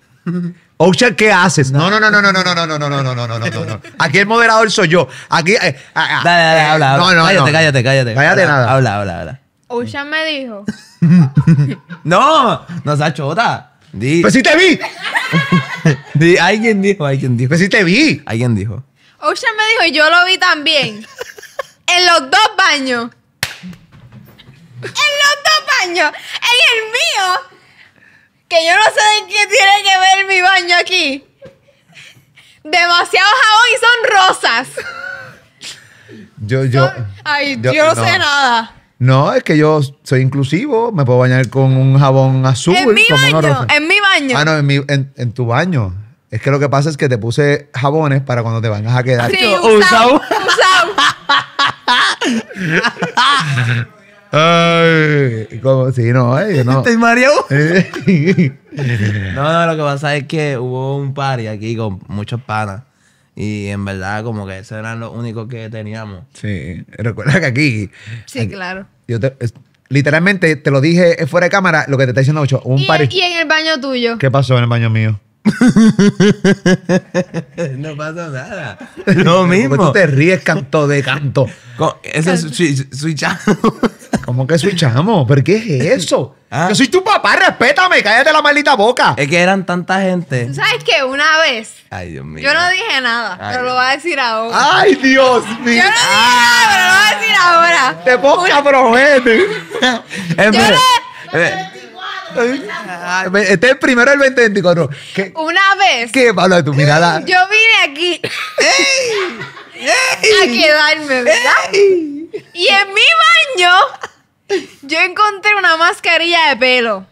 Ocha, ¿qué haces? No, no, no, no, no, no, no, no, no, no, no, no, no, no, no. Aquí el moderador soy yo. Aquí. Dale, dale, habla, habla. No, no, cállate, cállate, cállate. Cállate nada. Habla, habla, habla. Ocha me dijo. No, no seas chota. Pues sí te vi. Alguien dijo, alguien dijo. Pues sí te vi. Alguien dijo. Ocha me dijo y yo lo vi también. En los dos baños. En los dos baños. En el mío que yo no sé de qué tiene que ver mi baño aquí. Demasiado jabón y son rosas. Yo, yo. Ay, yo, no, sé nada. No, es que yo soy inclusivo, me puedo bañar con un jabón azul. En mi baño, en mi baño. Ah, no, en, mi, en, tu baño. Es que lo que pasa es que te puse jabones para cuando te vayas a quedar. Sí, Un Ay, como si no, eh no. mareado? no, no, lo que pasa es que hubo un party aquí con muchos panas. Y en verdad, como que esos eran los únicos que teníamos. Sí, recuerda que aquí. Sí, claro. Yo literalmente te lo dije fuera de cámara, lo que te está diciendo Ocho. Un party. ¿Y en el baño tuyo? ¿Qué pasó en el baño mío? no pasa nada. Lo mismo. tú te ríes canto de canto. Ese switchamos. ¿Cómo que switchamos? ¿Pero qué es eso? Ah. Yo soy tu papá, respétame, cállate la maldita boca. Es que eran tanta gente. ¿Tú ¿Sabes qué? Una vez. Ay, Dios mío. Yo no dije nada, pero lo voy a decir ahora. Ay, Dios mío. Yo no dije nada, pero lo voy a decir ahora. Te pongo cabrón, gente. Yo este es el primero del 2024. Una vez. ¿Qué, Pablo, de tu mirada? Yo vine aquí. ¡Ey! ¡Ey! A quedarme, ¿verdad? Y en mi baño, yo encontré una mascarilla de pelo.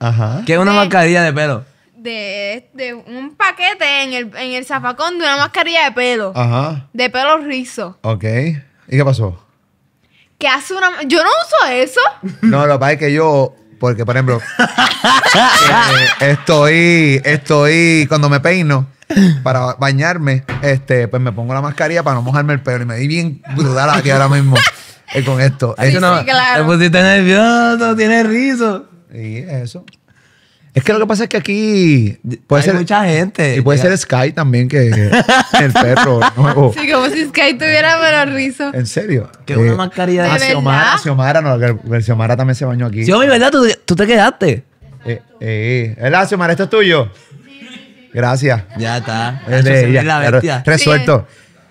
Ajá. ¿Qué es una mascarilla de pelo? De, un paquete en el, en el zafacón de una mascarilla de pelo. Ajá. De pelo rizo. Ok. ¿Y qué pasó? Que hace una. Yo no uso eso. No, lo que pasa es que yo porque, por ejemplo, eh, estoy, estoy, cuando me peino para bañarme, este, pues me pongo la mascarilla para no mojarme el pelo y me di bien brutal aquí ahora mismo eh, con esto. Sí, Te pusiste nervioso, tiene rizo. Y eso. Es que lo que pasa es que aquí puede Hay ser mucha gente. Y puede ser Sky también, que, el perro Sí, como si Sky tuviera menos rizo. En serio. Que una eh, mascarilla ah, de Xiomara, Xiomara, ah, no, Xiomara también se bañó aquí. mi ¿verdad? ¿Tú, te quedaste. Eh, eh, Xiomara? ¿Esto es tuyo? Gracias. Ya está. Eh, la Resuelto.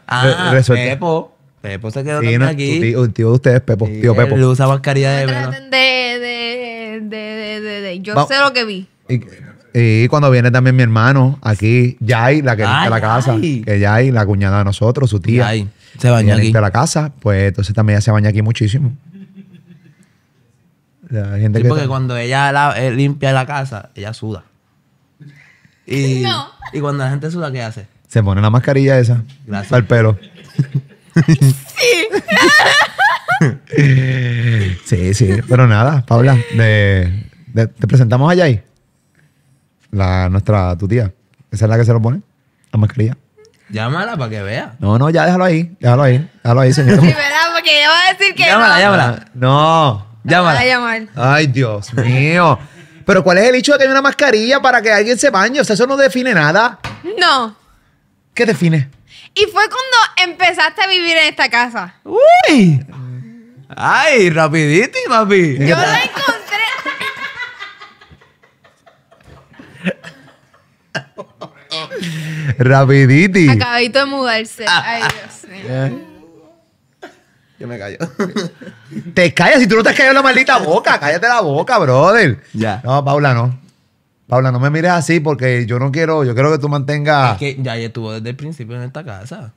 Ah, Pepo. Pepo se quedó sí, aquí. Tío, un tío de ustedes, Pepo. tío Pepo. Él usa mascarilla de, Yo sé lo que vi. Y, cuando viene también mi hermano aquí, Yay, la que limpia la ah, casa, que Yay, la cuñada de nosotros, su tía. Yay. Se baña aquí. limpia la casa, pues entonces también ella se baña aquí muchísimo. La gente sí, porque cuando ella eh, limpia la casa, ella suda. Y, cuando la gente suda, ¿qué hace? Se pone la mascarilla esa Gracias. para el pelo. Sí. sí, sí. Pero nada, Paula, te presentamos a Yai la, nuestra, tu tía. Esa es la que se lo pone, la mascarilla. Llámala para que vea. No, no, ya déjalo ahí. Déjalo ahí. Déjalo ahí, señor. Sí, ¿verdad? Porque ella va a decir que Llámala, no. llámala. Ah, no. Llámala. Ay, Dios mío. Pero ¿cuál es el hecho de que hay una mascarilla para que alguien se bañe? O sea, eso no define nada. No. ¿Qué define? Y fue cuando empezaste a vivir en esta casa. ¡Uy! ¡Ay, rapidito, papi! Yo la encontré Rapiditi. Acabadito de mudarse. Ah. Ay, Dios mío. ¿Eh? Yo me callo. te callas si tú no te has la maldita boca. Cállate la boca, brother. Ya. No, Paula, no. Paula, no me mires así porque yo no quiero, yo quiero que tú mantengas. Es que ya estuvo desde el principio en esta casa.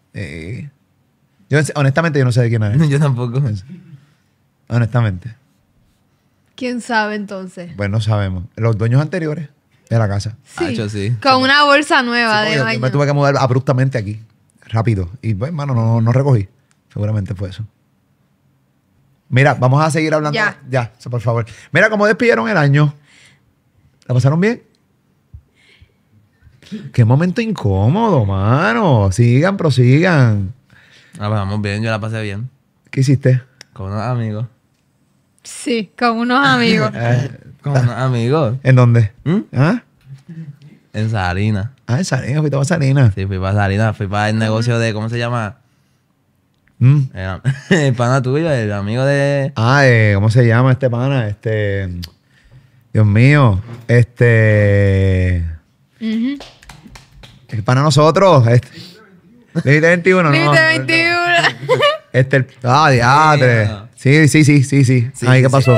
honestamente, yo no sé de quién es. yo tampoco. Honestamente. ¿Quién sabe entonces? Pues sabemos. Los dueños anteriores de la casa. Sí. Con una bolsa nueva de Mayo. yo- me tuve que mudar abruptamente aquí, rápido. Y bueno, pues, hermano, no, recogí. Seguramente fue eso. Mira, vamos a seguir hablando. Ya. Ya. por favor. Mira cómo despidieron el año. ¿La pasaron bien? Qué momento incómodo, mano. Sigan, prosigan. La pasamos bien, yo la pasé bien. ¿Qué hiciste? Con unos amigos. Sí, con unos amigos. Eh, con amigos. ¿En dónde? ¿Mm? ¿Ah? En Sarina. Ah, en Sarina, Fui para Sarina. Sí, fui para Sarina, fui para el negocio de, ¿cómo se llama? Mm. Eh, el, pana tuyo, el amigo de. Ah, eh, ¿cómo se llama este pana? Este. Dios mío. Este. El pana nosotros. Este... 21, ¿no? no, 21. Este, el... ah, diadre. Sí, sí, sí, sí, sí. sí Ay, ¿qué pasó?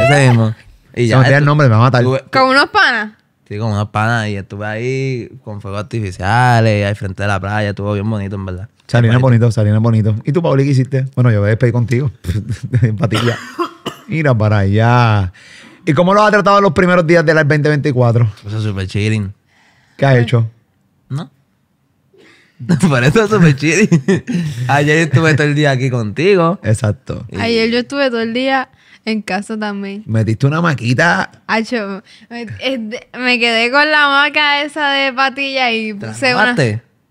Y ya. el nombre, me va a matar. ¿Con unos panas? Sí, con unos panas. Y estuve ahí con fuegos artificiales, ahí frente a la playa. Estuvo bien bonito, en verdad. Salina bonito, Salina bonito. ¿Y tú, Pauli, qué hiciste? Bueno, yo voy a despedir contigo. Empatía. Mira para allá. ¿Y cómo lo ha tratado los primeros días del 2024? Eso es súper chilling. ¿Qué has hecho? No. Por eso es súper chilling. Ayer estuve todo el día aquí contigo. Exacto. Ayer yo estuve todo el día en casa también. Metiste una maquita. Eh, me, quedé con la maca esa de patilla y puse una.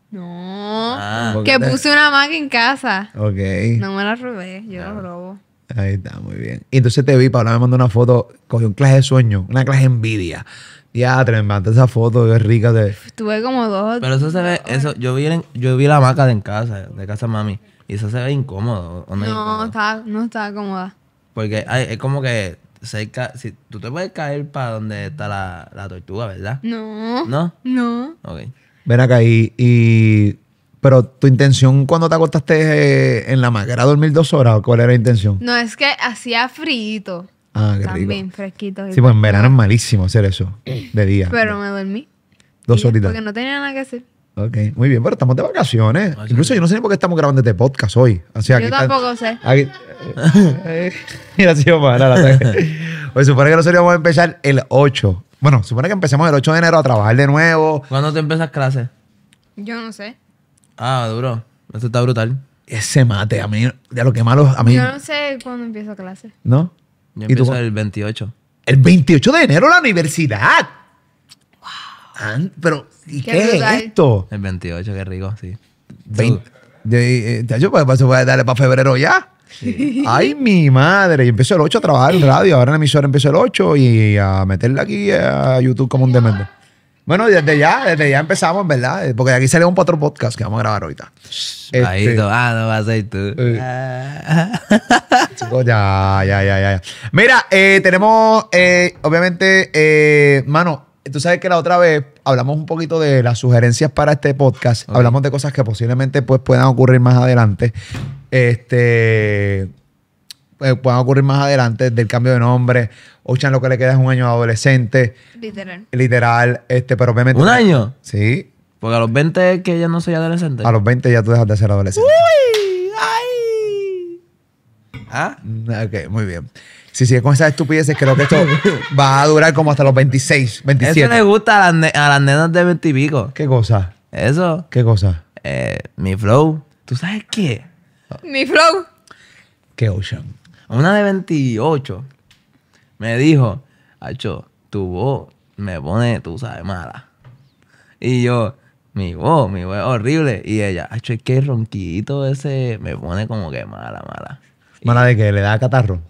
No, ah, que puse una maca en casa. Ok. No me la robé, yo la ah. robo. Ahí está, muy bien. Y entonces te vi, Paula me mandó una foto, cogí un clase de sueño, una clase de envidia. Ya, te esa foto, Es rica de. Estuve como dos. Pero eso se ve, eso, yo vi, yo vi la maca de en casa, de casa mami. Y eso se ve incómodo. No, no, no estaba cómoda. Porque es como que si tú te puedes caer para donde está la, tortuga, ¿verdad? No. ¿No? No. Ok. Ven acá ahí y pero tu intención cuando te acostaste eh, en la mar, era dormir dos horas o cuál era la intención? No, es que hacía frío. Ah, qué También, fresquito. Sí, pues en verano es malísimo hacer eso de día. Pero me dormí. Dos horitas. Porque no tenía nada que hacer. Ok, muy bien, pero estamos de vacaciones. Ah, Incluso yo no sé ni por qué estamos grabando este podcast hoy. yo tampoco sé. Aquí, yo mira, la Pues supone que nosotros íbamos a empezar el 8. Bueno, supone que empecemos el 8 de enero a trabajar de nuevo. ¿Cuándo te empiezas clases? Yo no sé. Ah, duro. Esto está brutal. Ese mate, a mí, de lo que malo, a mí. Yo no sé cuándo empiezo clase. ¿No? Yo empiezo el 28. ¿El 28 de enero la universidad? pero, ¿y qué, es esto? El 28, qué rico, sí. 20, de, eh, eh, yo, pues, se puede darle para febrero ya. Ay, mi madre. Y empecé el 8 a trabajar en radio. Ahora en emisora empecé el 8 y a meterle aquí a YouTube como un demente. Bueno, desde ya, desde ya empezamos, ¿verdad? Eh, porque de aquí sale un otro podcast que vamos a grabar ahorita. Ahí este, no, ah, no vas a ir tú. Ah. Chicos, ya, ya, ya, ya. Mira, tenemos, obviamente, mano, Tú sabes que la otra vez hablamos un poquito de las sugerencias para este podcast. Hablamos de cosas que posiblemente pues, puedan ocurrir más adelante. Este. Eh, puedan ocurrir más adelante del cambio de nombre. Ochan lo que le queda es un año adolescente. Literal. Literal. Este, pero obviamente. ¿Un año? Sí. Porque a los 20 es que ya no soy adolescente. A los 20 ya tú dejas de ser adolescente. ¡Uy! ¡Ay! ¿Ah? Mm, ok, muy bien. Si sigue con esas estupideces, creo que esto va a durar como hasta los 26, 27. Eso le gusta a las, nenas de 20 y pico. ¿Qué cosa? Eso. ¿Qué cosa? Eh, mi flow. ¿Tú sabes qué? Mi flow. ¿Qué ocean? Una de 28 me dijo, Hacho, tu voz me pone, tú sabes, mala. Y yo, mi voz, mi voz es horrible. Y ella, Hacho, es que ronquito ese me pone como que mala, mala. ¿Mala de qué? ¿Le da catarro?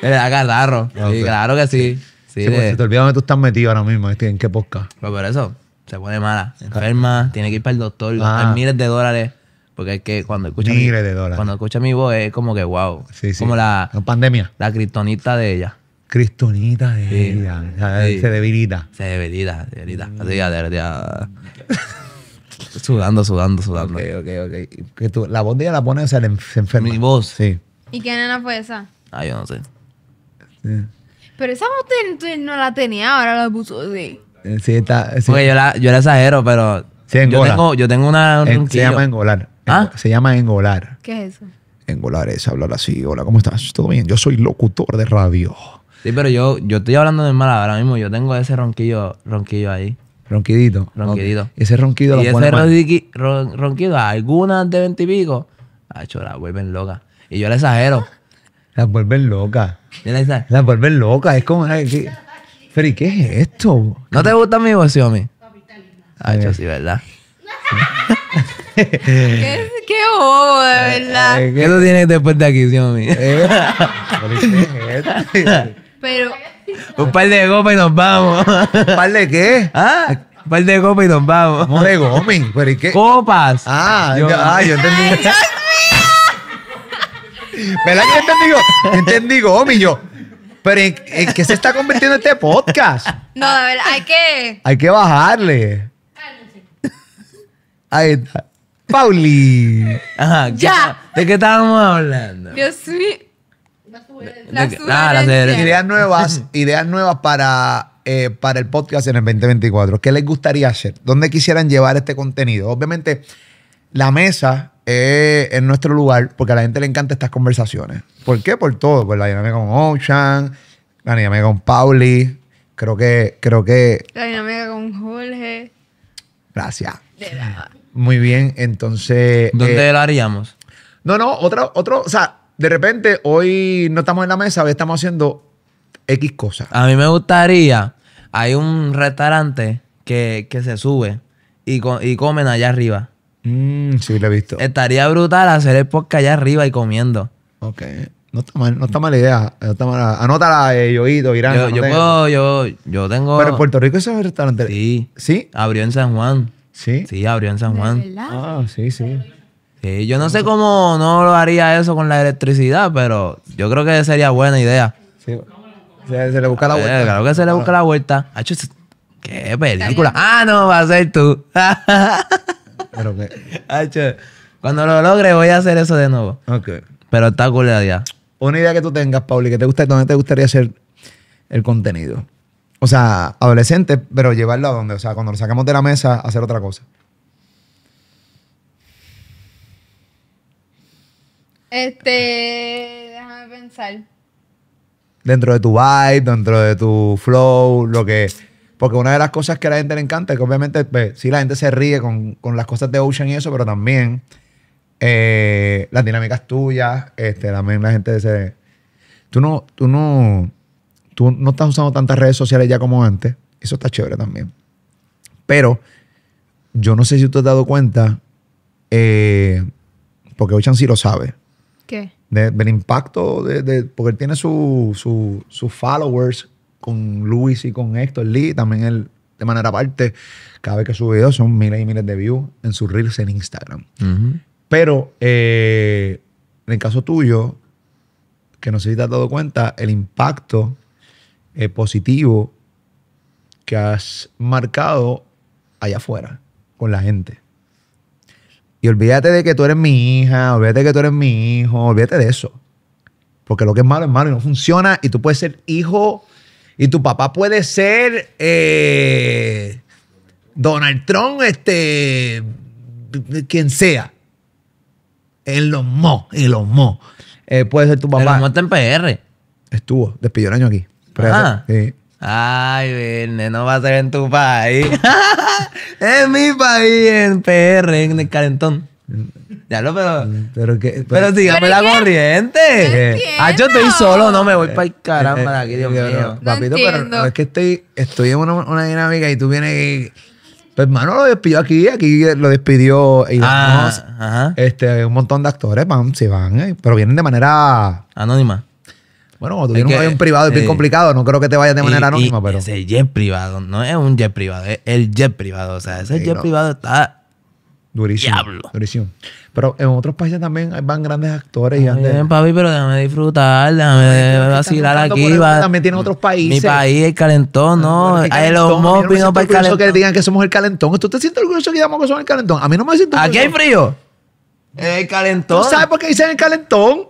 Le da catarro. claro que sí. sí, Se te olvida que tú estás metido ahora mismo, en qué posca Pero pues por eso, se pone mala, enferma, tiene que ir para el doctor, a ah. miles de dólares. Porque es que cuando escucha, mi, cuando escucha mi voz es como que wow. Como la, pandemia. La cristonita de ella. Cristonita de ella. se debilita. Se debilita, se debilita. Así, ya, Sudando, sudando, sudando. Ok, ok, Que la voz de ella la pone, se enferma. Mi voz. Sí. ¿Y qué nena fue esa? Ah, yo no sé. Pero esa moto no la tenía, ahora la puso eh, Sí, está. Eh, Porque yo la, exagero, pero. Sí, yo tengo, yo tengo una. Eh, ¿Ah? se llama engolar. ¿Ah? Se llama engolar. ¿Qué es eso? Engolar es hablar así. Hola, ¿cómo estás? ¿Todo bien? Yo soy locutor de radio. Sí, pero yo, yo estoy hablando de mal ahora mismo. Yo tengo ese ronquillo, ronquillo ahí. Ronquidito. Ronquidito. Ese ronquido y ese ronquido, algunas de veintipico, hecho la vuelven loca. Y yo le exagero. Las vuelven locas. Las vuelven locas. Es como. Feri Pero ¿y qué es esto? ¿No te gusta mi voz, a mí? Ah, yo sí, ¿verdad? qué, qué bobo, de verdad. ¿Qué tú tienes después de aquí, Xiaomi? Eh, pero. Un par de copas y nos vamos. ¿Un par de qué? ¿Ah? Un par de copas y nos vamos. par de gomis? ¿Pero y qué? Copas. Ah, yo, ah, yo entendí. ¿Verdad que entendí? entendí yo. Pero ¿en, qué se está convirtiendo este podcast? No, a ver, hay que. Hay que bajarle. Ahí está. Pauli. Ajá. Ya. ¿De qué estábamos hablando? Yo soy... La ideas nuevas, ideas nuevas para, eh, para el podcast en el 2024. ¿Qué les gustaría hacer? ¿Dónde quisieran llevar este contenido? Obviamente, la mesa eh, en nuestro lugar, porque a la gente le encanta estas conversaciones. ¿Por qué? Por todo. Por pues la dinámica con Ocean, la dinámica con Pauli. Creo que, creo que. La dinámica con Jorge. Gracias. Muy bien, entonces. ¿Dónde eh, la haríamos? No, no, otro, otro, o sea, de repente hoy no estamos en la mesa, hoy estamos haciendo X cosas. A mí me gustaría, hay un restaurante que, se sube y, y comen allá arriba. Mm, sí, lo he visto. Estaría brutal hacer el podcast allá arriba y comiendo. Ok. No está, no está mala idea. No está mala. Anótala, eh, Yoito, Irán. Yo, Puedo, yo, tengo. Pero en Puerto Rico ese restaurante. Sí. ¿Sí? Abrió en San Juan. Sí. Sí, abrió en San Juan. Ah, sí, sí. Sí, yo no sé cómo no lo haría eso con la electricidad, pero yo creo que sería buena idea. Sí. Se, le busca la eh, vuelta. Claro que se le busca la vuelta. ¿Qué película? Ah, no, va a ser tú. Cuando lo logre, voy a hacer eso de nuevo. Ok. Pero está cool ya. Una idea que tú tengas, Pauli, que te guste, dónde te gustaría hacer el contenido. O sea, adolescente, pero llevarlo a donde. O sea, cuando lo sacamos de la mesa, hacer otra cosa. Este. Déjame pensar. Dentro de tu vibe, dentro de tu flow, lo que. Porque una de las cosas que a la gente le encanta es que obviamente, si pues, sí, la gente se ríe con, las cosas de Ocean y eso, pero también eh, las dinámicas tuyas, este, también la gente se... Tú no, tú no, tú no estás usando tantas redes sociales ya como antes. Eso está chévere también. Pero yo no sé si tú te has dado cuenta, eh, porque Ocean sí lo sabe. ¿Qué? del impacto, de, porque él tiene sus su, followers con Luis y con Héctor Lee, también él de manera aparte, cada vez que sube videos son miles y miles de views en sus reels en Instagram. Pero eh, en el caso tuyo, que no sé si te has dado cuenta, el impacto eh, positivo que has marcado allá afuera con la gente. Y olvídate de que tú eres mi hija, olvídate de que tú eres mi hijo, olvídate de eso. Porque lo que es malo es malo y no funciona. Y tú puedes ser hijo y tu papá puede ser eh, Donald Trump, este, quien sea. En los mo, en los mo. puede ser tu papá. está en PR. Estuvo, despidió el año aquí. Ay, Verne, no va a ser en tu país. en mi país, en PR, en el Calentón. Ya no mm, pero. Pero, que, dígame la corriente. Ah, yo estoy solo, no me voy eh, para el caramba de eh, aquí, eh, Dios mío. No pero es que estoy, estoy en una, dinámica y tú vienes Pues hermano lo despidió aquí, aquí lo despidió y ah, ajá. este un montón de actores van, se van, pero vienen de manera anónima. Bueno, cuando tú tienes un privado es bien complicado, no creo que te vayas de manera anónima, pero. Ese jet privado, no es un jet privado, es el jet privado. O sea, ese jet privado está pero en otros países también van grandes actores. bien, papi, pero déjame disfrutar, déjame, vacilar aquí. También tienen otros países. Mi país, el calentón, ¿no? El, calentón, no, para que digan que somos el calentón. ¿Tú te sientes orgulloso que digamos que somos el calentón? A mí no me siento orgulloso. ¿Aquí hay frío? El calentón. ¿Tú sabes por qué dicen el calentón?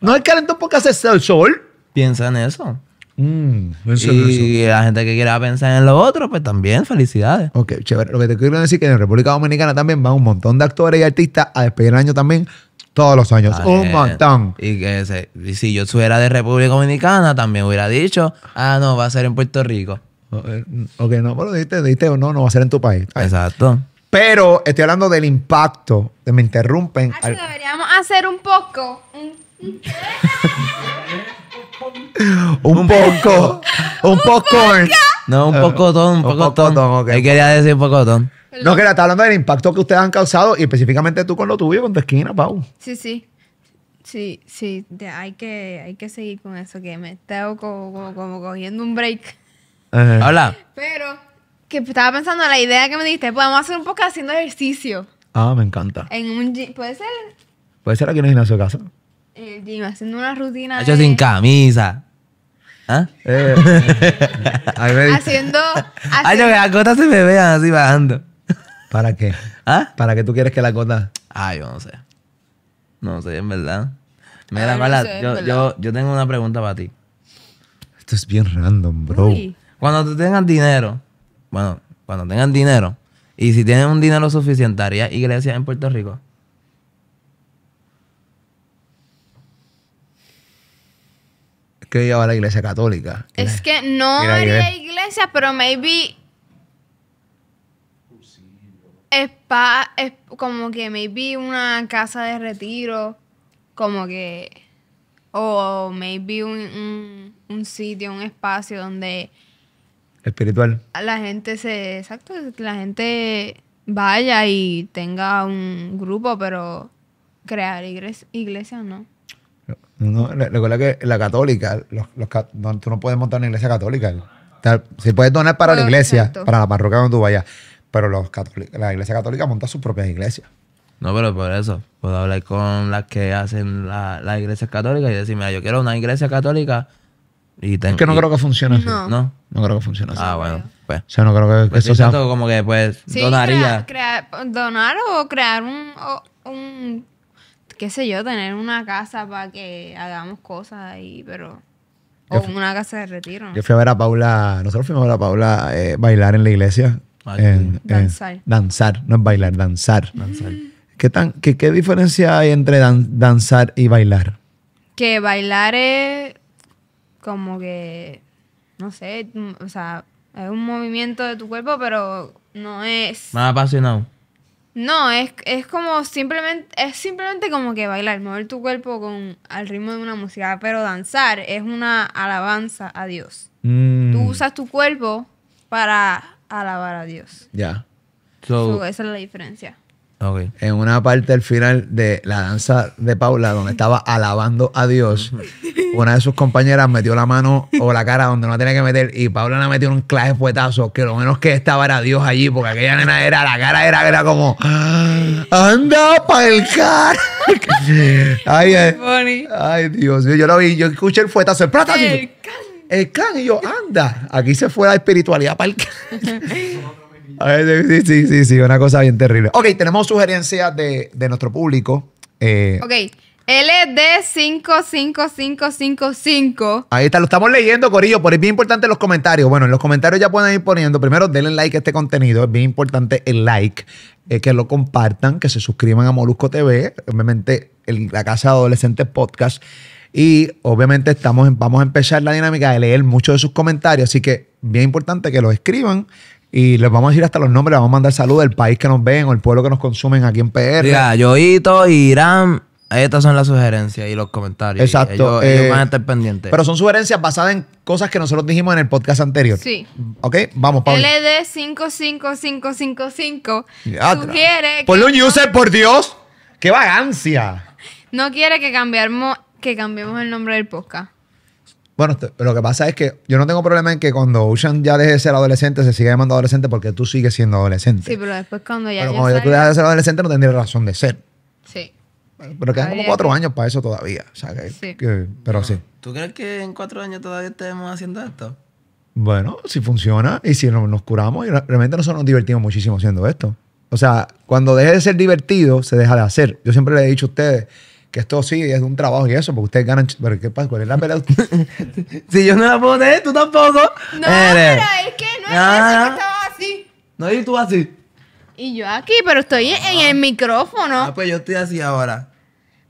No es el calentón porque hace el sol. Piensa en eso. Mm, y la gente que quiera pensar en lo otro, pues también felicidades. Ok, chévere. Lo que te quiero decir es que en República Dominicana también van un montón de actores y artistas a despedir el año también todos los años. Un montón. Y que si yo fuera de República Dominicana, también hubiera dicho, ah, no, va a ser en Puerto Rico. Eh, ok, no, pero dijiste, no, no va a ser en tu país. Exacto. Pero estoy hablando del impacto. Me interrumpen. deberíamos hacer un poco. un poco. Un poco No, un poco eh, pocotón, un poco todo quería decir pocotón. No, que está hablando del impacto que ustedes han causado y específicamente tú con lo tuyo, con tu esquina, Pau. Sí, sí. Sí, sí, hay, que, hay que seguir con eso, que me tengo como, cogiendo un break. Habla. Eh. Pero que estaba pensando en la idea que me diste, podemos hacer un poco haciendo ejercicio. Ah, me encanta. En un ¿Puede ser? ¿Puede ser aquí en el gimnasio de casa? El eh, haciendo una rutina. Hecho sin camisa. ¿Ah? Eh. haciendo. yo que las gotas se me vean así bajando. ¿Para qué? ¿Ah? ¿Para qué tú quieres que la gota. ¡Ay, yo no sé. No sé, en verdad. Mira, da yo, tengo una pregunta para ti. Esto es bien random, bro. Cuando tú tengas dinero, bueno, cuando tengan dinero, y si tienen un dinero suficiente, haría iglesia en Puerto Rico? que iba a la iglesia católica. Es que no haría iglesia, pero maybe. es como que maybe una casa de retiro, como que. O maybe un, un, sitio, un espacio donde. Espiritual. La gente se. Exacto, la gente vaya y tenga un grupo, pero crear iglesia, iglesia no. No, recuerda que la católica, tú no puedes montar una iglesia católica. Si puedes donar para la iglesia, para la parroquia donde tú vayas. Pero los la iglesia católica monta sus propias iglesias. No, pero por eso, puedo hablar con las que hacen las iglesias católicas y decir, mira, yo quiero una iglesia católica y ten, es que no creo que funcione así. No. no. creo que funcione así. Ah, bueno. Pues. O sea, no creo que pues eso sea... como que pues donaría. donar o crear un qué sé yo, tener una casa para que hagamos cosas ahí, pero... O una casa de retiro. Yo fui a ver a Paula, nosotros fuimos a ver a Paula eh, bailar en la iglesia. Ah, danzar. danzar, no es bailar, danzar. danzar. ¿Qué, tan, qué, diferencia hay entre danzar y bailar? Que bailar es como que, no sé, o sea, es un movimiento de tu cuerpo, pero no es... Más apasionado. No, es, es como simplemente, es simplemente como que bailar, mover tu cuerpo con al ritmo de una música, pero danzar es una alabanza a Dios. Tú mm. usas tu cuerpo para alabar a Dios. Ya. esa es la diferencia. En una parte al final de la danza de Paula, donde estaba alabando a Dios, una de sus compañeras metió la mano o la cara donde no tenía que meter y Paula la metió en un clase fuetazo que lo menos que estaba era Dios allí, porque aquella nena era, la cara era, era como, anda para el ay, eh. ay, Dios yo lo vi, yo escuché el fuetazo, el plata. El can. El can, y yo, anda, aquí se fue la espiritualidad para el sí, sí, sí, sí, una cosa bien terrible. Ok, tenemos sugerencias de, nuestro público. Eh, ok. LD55555. Ahí está, lo estamos leyendo, Corillo. Por es bien importante los comentarios. Bueno, en los comentarios ya pueden ir poniendo. Primero, denle like a este contenido. Es bien importante el like. Eh, que lo compartan, que se suscriban a Molusco TV. Obviamente, la Casa de Adolescentes Podcast. Y obviamente estamos, vamos a empezar la dinámica de leer muchos de sus comentarios. Así que bien importante que lo escriban y les vamos a decir hasta los nombres, les vamos a mandar saludos del país que nos ven o el pueblo que nos consumen aquí en PR. Mira, Yoito, Irán, estas son las sugerencias y los comentarios. Exacto. Ellos, eh, van a estar pendientes. Pero son sugerencias basadas en cosas que nosotros dijimos en el podcast anterior. Sí. ¿Ok? Vamos, Pablo. LD55555 quieres. Ponle un user, por Dios. ¡Qué vagancia! No quiere que que cambiemos el nombre del podcast. Bueno, lo que pasa es que yo no tengo problema en que cuando Ushan ya deje de ser adolescente, se siga llamando adolescente porque tú sigues siendo adolescente. Sí, pero después cuando ya. Pero cuando tú dejas de ser adolescente, no tendría razón de ser. Sí. Pero quedan como cuatro años para eso todavía. O que, sí. pero sí. ¿Tú crees que en cuatro años todavía estemos haciendo esto? Bueno, si funciona y si nos curamos, y realmente nosotros nos divertimos muchísimo haciendo esto. O sea, cuando deje de ser divertido, se deja de hacer. Yo siempre le he dicho a ustedes que esto sí es un trabajo y eso, porque ustedes ganan. Pero ¿qué pasa? ¿Cuál es la si yo no la puedo tener, tú tampoco. No, eh, pero es que no es estaba así. No, y tú así. Y yo aquí, pero estoy en el micrófono. Ah, pues yo estoy así ahora.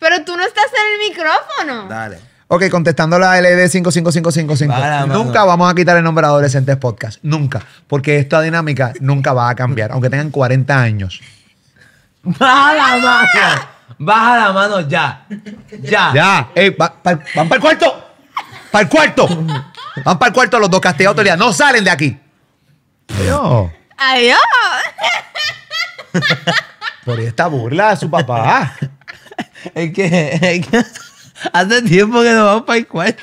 Pero tú no estás en el micrófono. Dale. Ok, contestando la LD 55555. nunca vamos a quitar el nombre de Adolescentes Podcast. Nunca. Porque esta dinámica nunca va a cambiar, aunque tengan 40 años. ¡Mala, mala Baja la mano ya. Ya. Ya. van para el cuarto. Para el cuarto. Van para el cuarto los dos castigados día. No salen de aquí. Adiós. Adiós. Por esta burla de su papá. Es que, hace tiempo que nos vamos para el cuarto.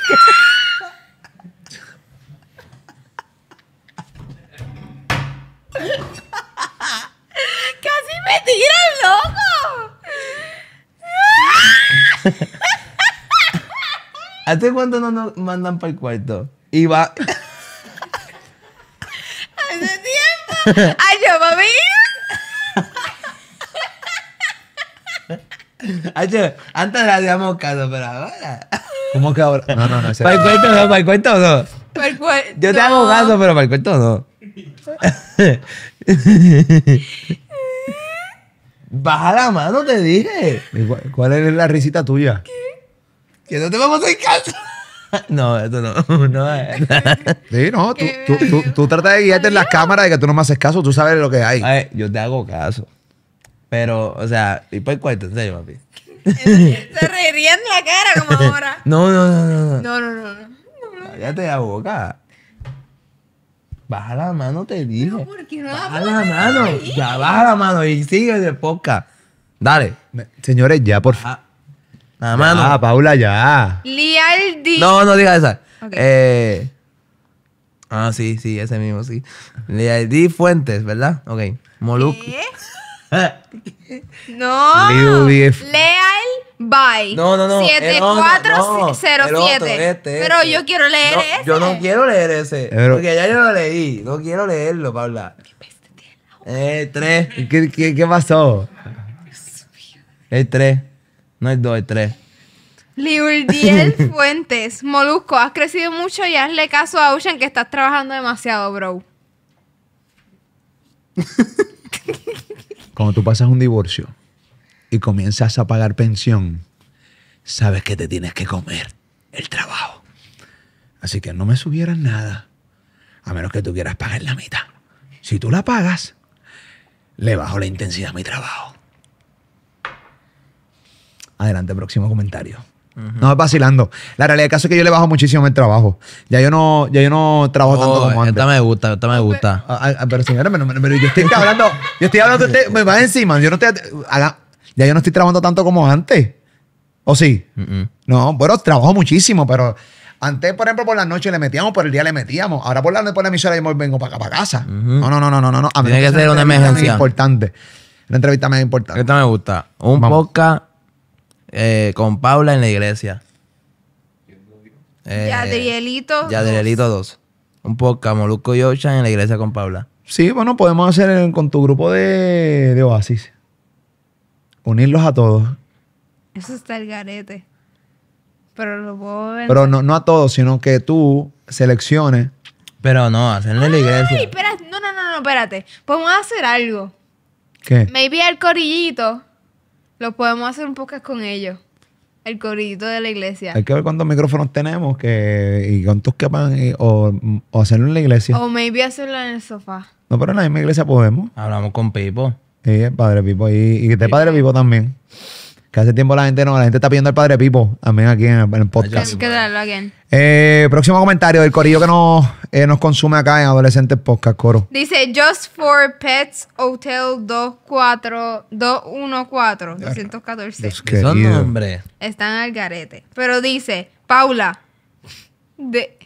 ¿Hace cuándo no nos mandan para el cuarto? Y va. Hace tiempo. ¡Ay, yo, mami! Antes la habíamos caso, pero ahora. ¿Cómo que ahora? No, no, no. Para el cuarto no, para el cuarto no. Yo te hago caso, pero para el cuarto no. Baja la mano, te dije. ¿Cuál es la risita tuya? ¿Qué? que no te vamos a hacer caso. No, esto no. no Sí, no, tú, tú, tú, tratas de guiarte en las cámaras de que tú no me haces caso, tú sabes lo que hay. Ay, yo te hago caso. Pero, o sea, y pues el en serio, papi. Se en la cara como ahora. No, no, no, no. No, no, no. te Cállate la boca. Baja la mano, te digo. ¿por qué no baja la, mano. Ya, baja la mano y sigue de poca. Dale. señores, ya, por favor. Ah, Nada Ah, Paula, ya. Lialdi. No, no digas esa. Eh, ah, sí, sí, ese mismo, sí. Lialdi Fuentes, ¿verdad? Ok. Moluk. no. Leal Bye. No, no, no. 7407. Este, Pero este. yo quiero leer ese. Yo no quiero leer ese. porque ya yo lo leí. No quiero leerlo, Paula. Eh, tres. ¿Qué, qué, qué pasó? El eh, tres. No es dos, es tres. Liurdiel Fuentes, Molusco, has crecido mucho y hazle caso a Ocean que estás trabajando demasiado, bro. Cuando tú pasas un divorcio y comienzas a pagar pensión, sabes que te tienes que comer el trabajo. Así que no me subieras nada, a menos que tú quieras pagar la mitad. Si tú la pagas, le bajo la intensidad a mi trabajo. Adelante, próximo comentario. No es vacilando. La realidad caso es que yo le bajo muchísimo el trabajo. Ya yo no, ya yo no trabajo tanto oh, como antes. Esta me gusta, esta me gusta. Ah, ah, ah, pero señora pero, yo estoy hablando, yo estoy hablando usted, me va encima. Yo no ya yo no estoy trabajando tanto como antes. ¿O sí? No, bueno, trabajo muchísimo, pero antes, por ejemplo, por la noche le metíamos, por el día le metíamos. Ahora por la noche, por la emisora, yo vengo para acá, para casa. No, no, no, no, no. no. Tiene que ser una emergencia. importante. Una entrevista más importante. Esta me gusta. Un boca. Eh, con Paula en la iglesia. Eh, Yadrielito. Yadrielito 2. Un poco Camoluco y Ocean en la iglesia con Paula. Sí, bueno, podemos hacer con tu grupo de, Oasis. Unirlos a todos. Eso está el garete. Pero lo puedo Pero no, a todos, sino que tú selecciones. Pero no, hacerle la iglesia. Ay, espera, no, no, no, no, espérate. Podemos hacer algo. ¿Qué? Maybe el corillito lo podemos hacer un poco con ellos. El corito de la iglesia. Hay que ver cuántos micrófonos tenemos que, y cuántos quepan y, o, o, hacerlo en la iglesia. O maybe hacerlo en el sofá. No, pero en la misma iglesia podemos. Hablamos con Pipo. Sí, el padre Pipo. Y, y de padre Pipo también. Que hace tiempo la gente no, la gente está pidiendo al padre Pipo también aquí en, el podcast. Eh, próximo comentario del corillo que nos, eh, nos consume acá en Adolescentes Podcast, coro. Dice Just for Pets Hotel 24214 214. ¿Qué son nombres? Están al garete. Pero dice, Paula, de,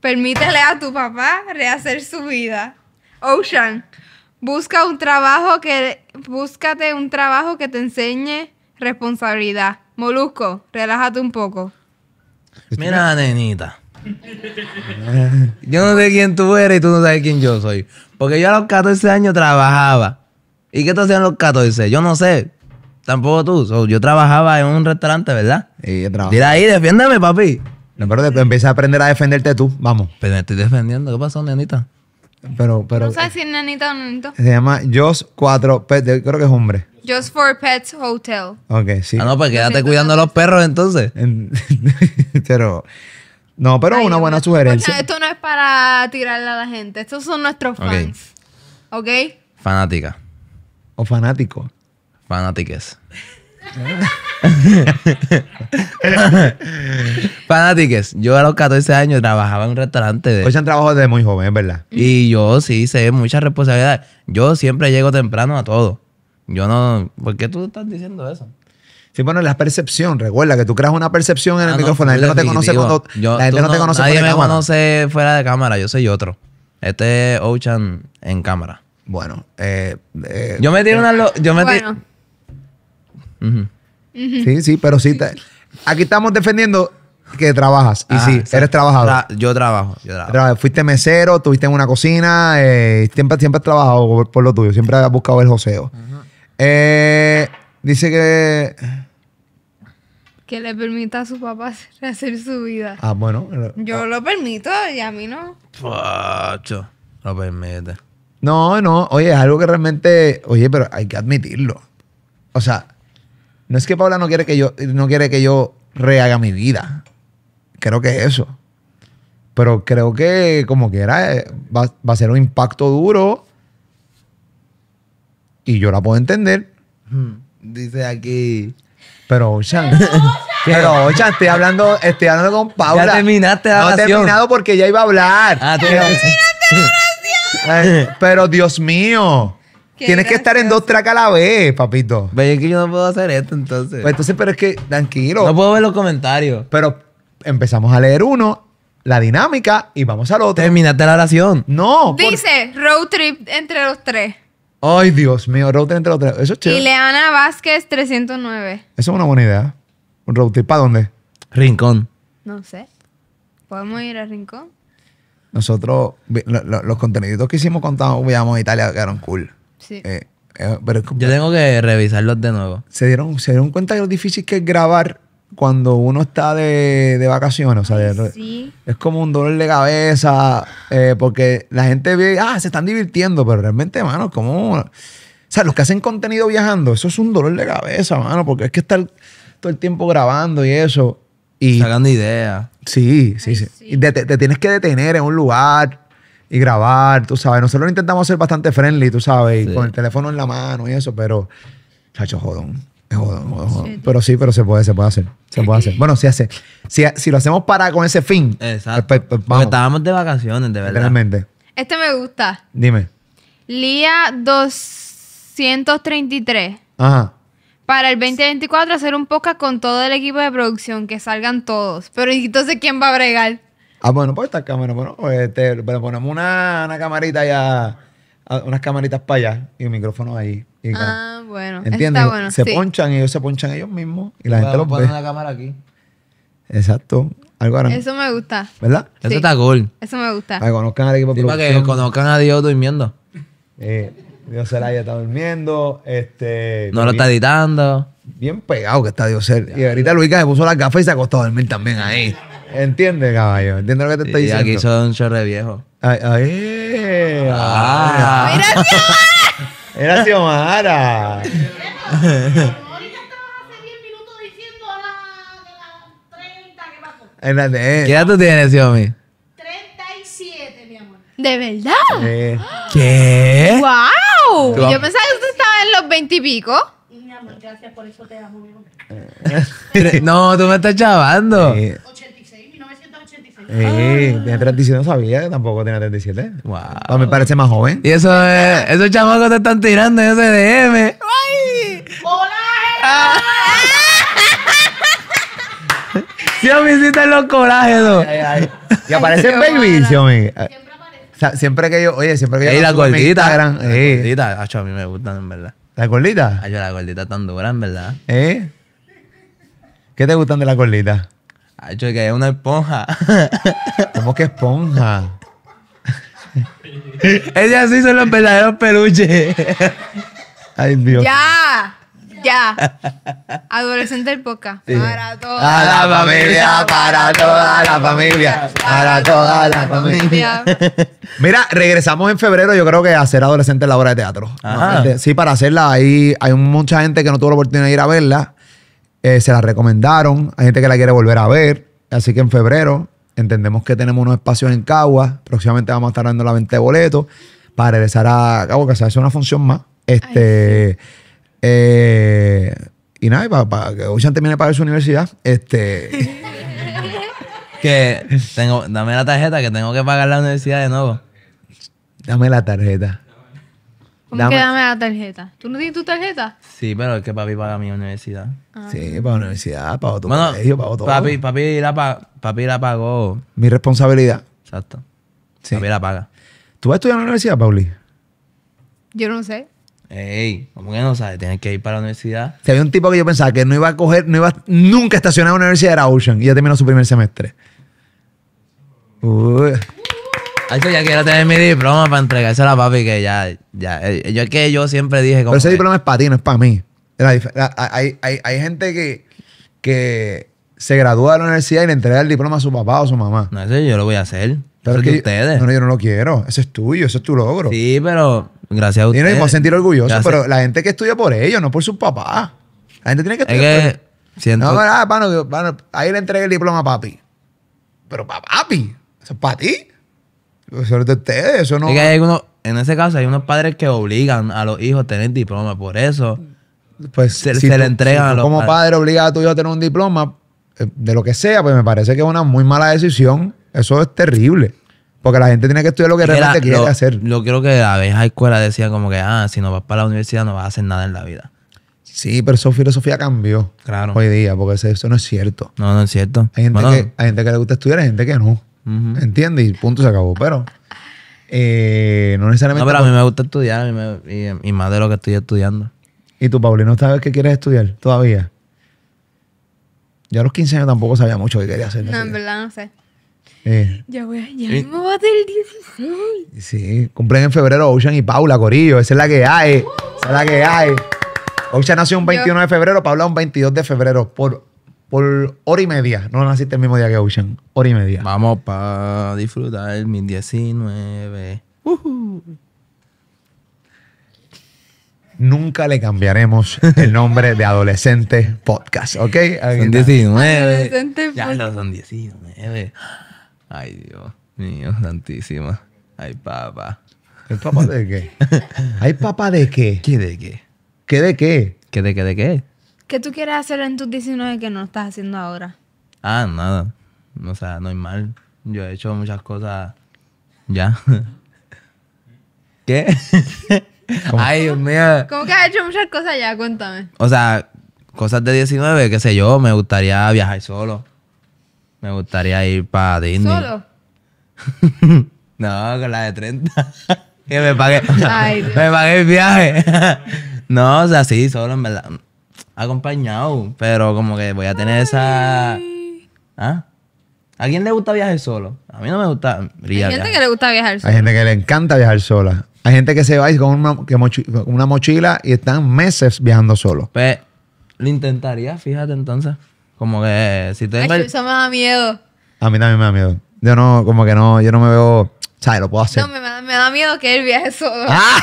permítele a tu papá rehacer su vida. Ocean, busca un trabajo que búscate un trabajo que te enseñe responsabilidad. Molusco, relájate un poco. Mira, nenita. Yo no sé quién tú eres y tú no sabes quién yo soy. Porque yo a los 14 años trabajaba. ¿Y qué te hacían los 14? Yo no sé. Tampoco tú. yo trabajaba en un restaurante, ¿verdad? Y ahí, defiéndeme, papi. No, pero empieza a aprender a defenderte tú. Vamos. Pero me estoy defendiendo. ¿Qué pasó, nenita? Pero, pero. No sabes si es nenita o nenito. Se llama Jos 4. Creo que es hombre. Just for Pets Hotel. Ok, sí. Ah, no, pues quédate cuidando a los perros entonces. pero. No, pero una buena sugerencia. esto no es para tirarle a la gente. Estos son nuestros fans. ¿Ok? okay. Fanática. O fanático. Fanatiques. Fanatiques, yo a los 14 años trabajaba en un restaurante. De... sea, trabajo desde muy joven, ¿verdad? Y yo sí sé mucha responsabilidad. Yo siempre llego temprano a todo. Yo no. ¿Por qué tú estás diciendo eso? Sí, bueno, la percepción. Recuerda que tú creas una percepción en el ah, micrófono. La gente no te conoce cuando. la gente no, te conoce Nadie me conoce fuera de cámara. Yo soy otro. Este es Ocean en cámara. Bueno. Eh, eh yo me tiro eh, una. Yo Sí, sí, pero sí. aquí estamos defendiendo que trabajas. Y sí, eres trabajador. yo, trabajo, yo trabajo. Fuiste mesero, tuviste en una cocina. Eh, siempre, siempre has trabajado por, lo tuyo. Siempre has buscado el joseo. Eh, dice que. Que le permita a su papá hacer su vida. Ah, bueno. Eh, yo ah. lo permito y a mí no. Pacho, lo permite. No, no. Oye, es algo que realmente. Oye, pero hay que admitirlo. O sea, no es que Paula no quiere que yo, no quiere que yo rehaga mi vida. Creo que es eso. Pero creo que como quiera eh, va a ser un impacto duro y yo la puedo entender. Hmm. Dice aquí. Pero Ocean. Pero Ochan estoy hablando, estoy hablando con Paula. Ya terminaste la No terminado porque ya iba a hablar. Ah, la oración pero Dios mío. Tienes que estar en dos tracas a la vez, papito. Ve, que yo no puedo hacer esto entonces. Pues, entonces, pero es que, tranquilo. no puedo ver los comentarios. Pero empezamos a leer uno, la dinámica, y vamos al otro. Terminaste la oración. No. Dice road trip entre los tres. Ay, Dios mío, router entre los tres. Eso es chévere. Ileana Vázquez 309. Eso es una buena idea. Un road ¿Para dónde? Rincón. No sé. ¿Podemos ir a rincón? Nosotros, los contenidos que hicimos cuando viajamos a Italia quedaron cool. Sí. Eh, eh, pero Yo tengo que revisarlos de nuevo. Se dieron, se dieron cuenta de lo difícil que es grabar cuando uno está de, vacaciones, o sea, es como un dolor de cabeza, eh, porque la gente ve, ah, se están divirtiendo, pero realmente, mano, como... O sea, los que hacen contenido viajando, eso es un dolor de cabeza, mano, porque es que estar todo el tiempo grabando y eso. Y, Sacando ideas. Sí, sí, sí. te, tienes que detener en un lugar y grabar, tú sabes. Nosotros lo intentamos ser bastante friendly, tú sabes, y con el teléfono en la mano y eso, pero, chacho, jodón. Pero sí, pero se puede, se puede hacer. Se puede hacer. Bueno, si, hace, si, si lo hacemos para con ese fin. Pues, pues, Exacto. estábamos de vacaciones, de verdad. Realmente. Este me gusta. Dime. Lía 233. Ajá. Para el 2024 hacer un podcast con todo el equipo de producción, que salgan todos. Pero entonces, ¿quién va a bregar? Ah, bueno, pues esta cámara, bueno, pues, este, ponemos una, una camarita allá, unas camaritas para allá y un micrófono ahí. Ah, bueno. ¿Entiendes? Está bueno, se ponchan, ellos se ponchan ellos mismos y la gente lo ponen en la cámara aquí. Exacto. Algo Eso me gusta. ¿Verdad? Eso está cool. Eso me gusta. Para que conozcan al equipo Para que conozcan a Dios durmiendo. Eh, Dios está durmiendo. Este, no lo está editando. Bien pegado que está Dios Y ahorita Luica se puso la café y se acostó a dormir también ahí. Entiende, caballo? ¿Entiendes lo que te estoy diciendo? Y aquí son un chorre viejo. Ay, ay, ay. Ah. Era Xiomara. Ahorita te vas a minutos diciendo la de la 30, ¿qué pasó? ¿Qué edad tú tienes, Xiomi? 37, mi amor. ¿De verdad? ¿Qué? ¡Wow! Yo pensaba que usted estaba en los 20 y pico. Y mi amor, gracias por eso te amo, mi amor. no, tú me estás chavando. Eh, tiene 37, no sabía que tampoco tenía 37. Wow. Para me parece más joven. Y eso es, esos chamacos te están tirando en ese DM. ¡Ay! ¡Hola! Eh! Ah. Si sí, me los corajes, ¿no? Ay, ay, Y aparece el baby, eh. Siempre aparece. O sea, siempre que yo, oye, siempre que yo. Y la gordita. La gordita, acho, a mí me gustan, en verdad. ¿La gordita? Acho, la gordita tan dura, en verdad. ¿Eh? ¿Qué te gustan de la gordita? Ay, yo que es una esponja. ¿Cómo que esponja? Ella sí son los verdaderos peluches. Ay, Dios. ¡Ya! Ya. Adolescente del poca. Para toda la familia, para toda la familia, para toda la familia. Mira, regresamos en febrero, yo creo que a hacer adolescente la obra de teatro. Este, sí, para hacerla ahí hay mucha gente que no tuvo la oportunidad de ir a verla. Eh, se la recomendaron. Hay gente que la quiere volver a ver. Así que en febrero entendemos que tenemos unos espacios en Cagua. Próximamente vamos a estar dando la venta de boletos para regresar a Cagua, que se hace una función más. Este. Eh, y nada, para, para que Ocean termine de su universidad. Este. que tengo, dame la tarjeta que tengo que pagar la universidad de nuevo. Dame la tarjeta. ¿Cómo que dame la tarjeta? ¿Tú no tienes tu tarjeta? Sí, pero es que papi paga mi universidad. Ah. Sí, para la universidad, para tu bueno, colegio, pago todo. Papi, papi, la papi la pagó. Mi responsabilidad. Exacto. Papi la paga. ¿Tú vas a estudiar en la universidad, Pauli? Yo no sé. Ey, ¿cómo que no sabes? Tienes que ir para la universidad. Si había un tipo que yo pensaba que no iba a coger, no iba nunca estacionar en la universidad, era Ocean, y ya terminó su primer semestre. Uy eso ya quiero tener mi diploma para entregársela a papi, que ya, ya. Eh, yo es que yo siempre dije como. Pero ese diploma es para ti, no es para mí. hay, gente que, que se gradúa de la universidad y le entrega el diploma a su papá o su mamá. No, eso yo lo voy a hacer. Pero que ustedes. no, yo no lo quiero. Ese es tuyo, ese es tu logro. Sí, pero gracias a ustedes. Y no sentir orgulloso, pero la gente que estudia por ellos, no por sus papás. La gente tiene que estudiar. No, ah, ahí le entregué el diploma a papi. Pero para papi, eso es para ti. Eso en ese caso, hay unos padres que obligan a los hijos a tener diploma, por eso. Pues se, le entregan Como padre obliga a tu hijo a tener un diploma, eh, de lo que sea, pues me parece que es una muy mala decisión. Eso es terrible. Porque la gente tiene que estudiar lo que realmente quiere hacer. Yo creo que la vieja escuela decía como que, ah, si no vas para la universidad no vas a hacer nada en la vida. Sí, pero su filosofía cambió hoy día, porque eso, no es cierto. No, no es cierto. Hay gente, que, hay gente que le gusta estudiar, hay gente que no entiende Y punto se acabó. Pero eh, no necesariamente. No, pero a mí me gusta estudiar y, más de lo que estoy estudiando. ¿Y tú, Paulino, sabes qué quieres estudiar todavía? ya a los 15 años tampoco sabía mucho qué quería hacer. No, en verdad no sé. Eh. Ya, voy, ya me voy a hacer 16. Sí, cumplen en febrero Ocean y Paula, Corillo. Esa es la que hay. Esa es la que hay. Ocean nació un 21 de febrero, Paula un 22 de febrero. Por por hora y media. No naciste el mismo día que Ocean. Hora y media. Vamos para disfrutar el 2019. Nunca le cambiaremos el nombre de Adolescente Podcast, ¿ok? Son 19. Ya lo son 19. Ay, Dios mío, santísima. Ay, papá. ¿El papá de qué? ay papá de qué? ¿Qué de qué? ¿Qué de qué? ¿Qué de qué de qué? ¿Qué tú quieres hacer en tus 19 que no estás haciendo ahora? Ah, nada. O sea, normal. Yo he hecho muchas cosas ya. ¿Qué? Ay, Dios mío. ¿Cómo que has hecho muchas cosas ya? Cuéntame. O sea, cosas de 19, qué sé yo, me gustaría viajar solo. Me gustaría ir para Disney. ¿Solo? no, con la de 30. que me pague, me pague el viaje. no, o sea, sí, solo en verdad acompañado, pero como que voy a tener esa... ¿ah? ¿A quién le gusta viajar solo? A mí no me gusta. Hay gente que le gusta viajar solo. Hay gente que le encanta viajar sola. Hay gente que se va con una, mochila y están meses viajando solo. Pues lo intentaría, fíjate entonces. Como que si te. me da miedo. A mí también me da miedo. Yo no, como que no, yo no me veo. Lo puedo hacer. No, me, da, me da miedo que él viaje solo. Ah.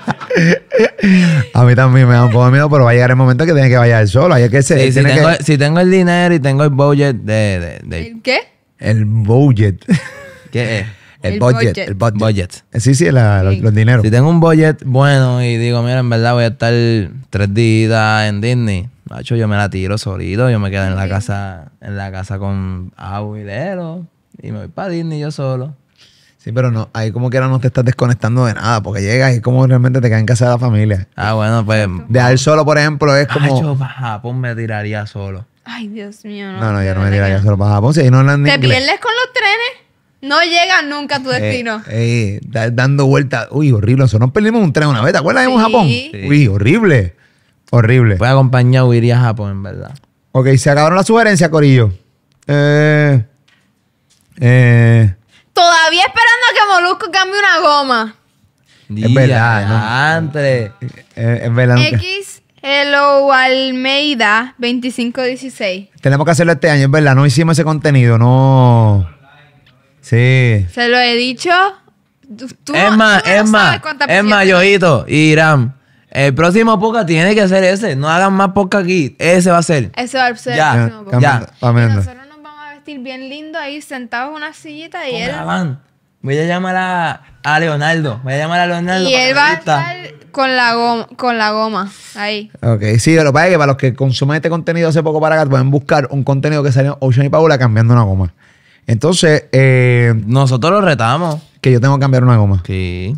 a mí también me da un poco de miedo, pero va a llegar el momento que tiene que viajar solo. Hay que, ser. si, tengo, el dinero y tengo el budget de... ¿El qué? El budget. ¿Qué es? El, budget, El budget. Sí, sí, Los, dineros. Si tengo un budget bueno y digo, mira, en verdad voy a estar tres días en Disney, macho, yo me la tiro solito, yo me quedo en la casa, en la casa con agua y y me voy para Disney yo solo. Sí, pero no, ahí como que ahora no te estás desconectando de nada, porque llegas y como realmente te quedas en casa de la familia. Ah, bueno, pues. pues Dejar solo, por ejemplo, es como. Ay, yo para Japón me tiraría solo. Ay, Dios mío. No, no, no yo no me tiraría solo para Japón. Si ahí no hablan ¿Te pierdes con los trenes? No llegas nunca a tu eh, destino. Eh, dando vueltas. Uy, horrible. eso. nos perdimos un tren una vez. ¿Te acuerdas de en Japón? Uy, horrible. Horrible. Voy acompañar iría a Japón, en verdad. Ok, se acabaron las sugerencias, Corillo. Eh. Eh. Todavía esperando a que Molusco cambie una goma. Es verdad, ¿no? Eh, eh, es, verdad. X Hello Almeida 2516. Tenemos que hacerlo este año, es verdad. No hicimos ese contenido, no. Sí. Se lo he dicho. Es más, es más. Es no Irán. El próximo Poca tiene que ser ese. No hagan más Poca aquí. Ese va a ser. Ese va a ser el Ya, próximo bien lindo ahí sentado en una sillita y él. Voy a llamar a, Leonardo. Voy a llamar a Leonardo. Y él va a estar con la, goma, con la goma. Ahí. Ok, sí, lo para que para los que consumen este contenido hace poco para acá, pueden buscar un contenido que salió Ocean y Paula cambiando una goma. Entonces, eh, nosotros lo retamos. Que yo tengo que cambiar una goma.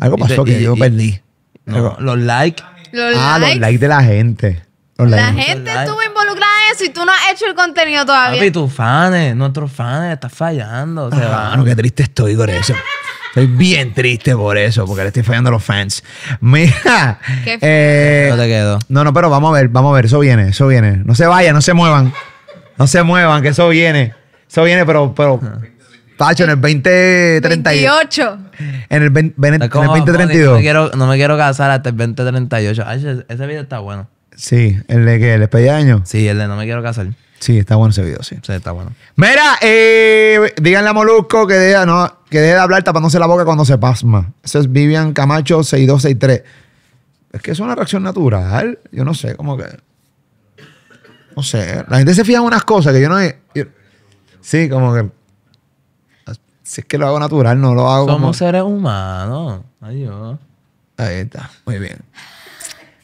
Algo pasó que yo perdí. los likes. Los ah, los likes de la gente. la gente estuvo si tú no has hecho el contenido todavía. Papi, tus fans, nuestros fans, estás fallando. Se qué triste estoy con eso. Estoy bien triste por eso, porque le estoy fallando a los fans. Mira. Eh, no te quedo. No, no, pero vamos a ver, vamos a ver. Eso viene, eso viene. No se vayan, no se muevan. No se muevan, que eso viene. Eso viene, pero, pero. Tacho, en el 2038. En el, 2032. No me, quiero, casar hasta el 2038. ese video está bueno. Sí, el de que, el espellaño. Sí, el de no me quiero casar. Sí, está bueno ese video, sí. Sí, está bueno. Mira, eh, díganle a Molusco que deje, no, que de hablar tapándose la boca cuando se pasma. Eso es Vivian Camacho 6263. Es que es una reacción natural. Yo no sé, como que. No sé. La gente se fija en unas cosas que yo no. sí, como que. Si es que lo hago natural, no lo hago. Somos seres humanos. Adiós. Ahí está. Muy bien.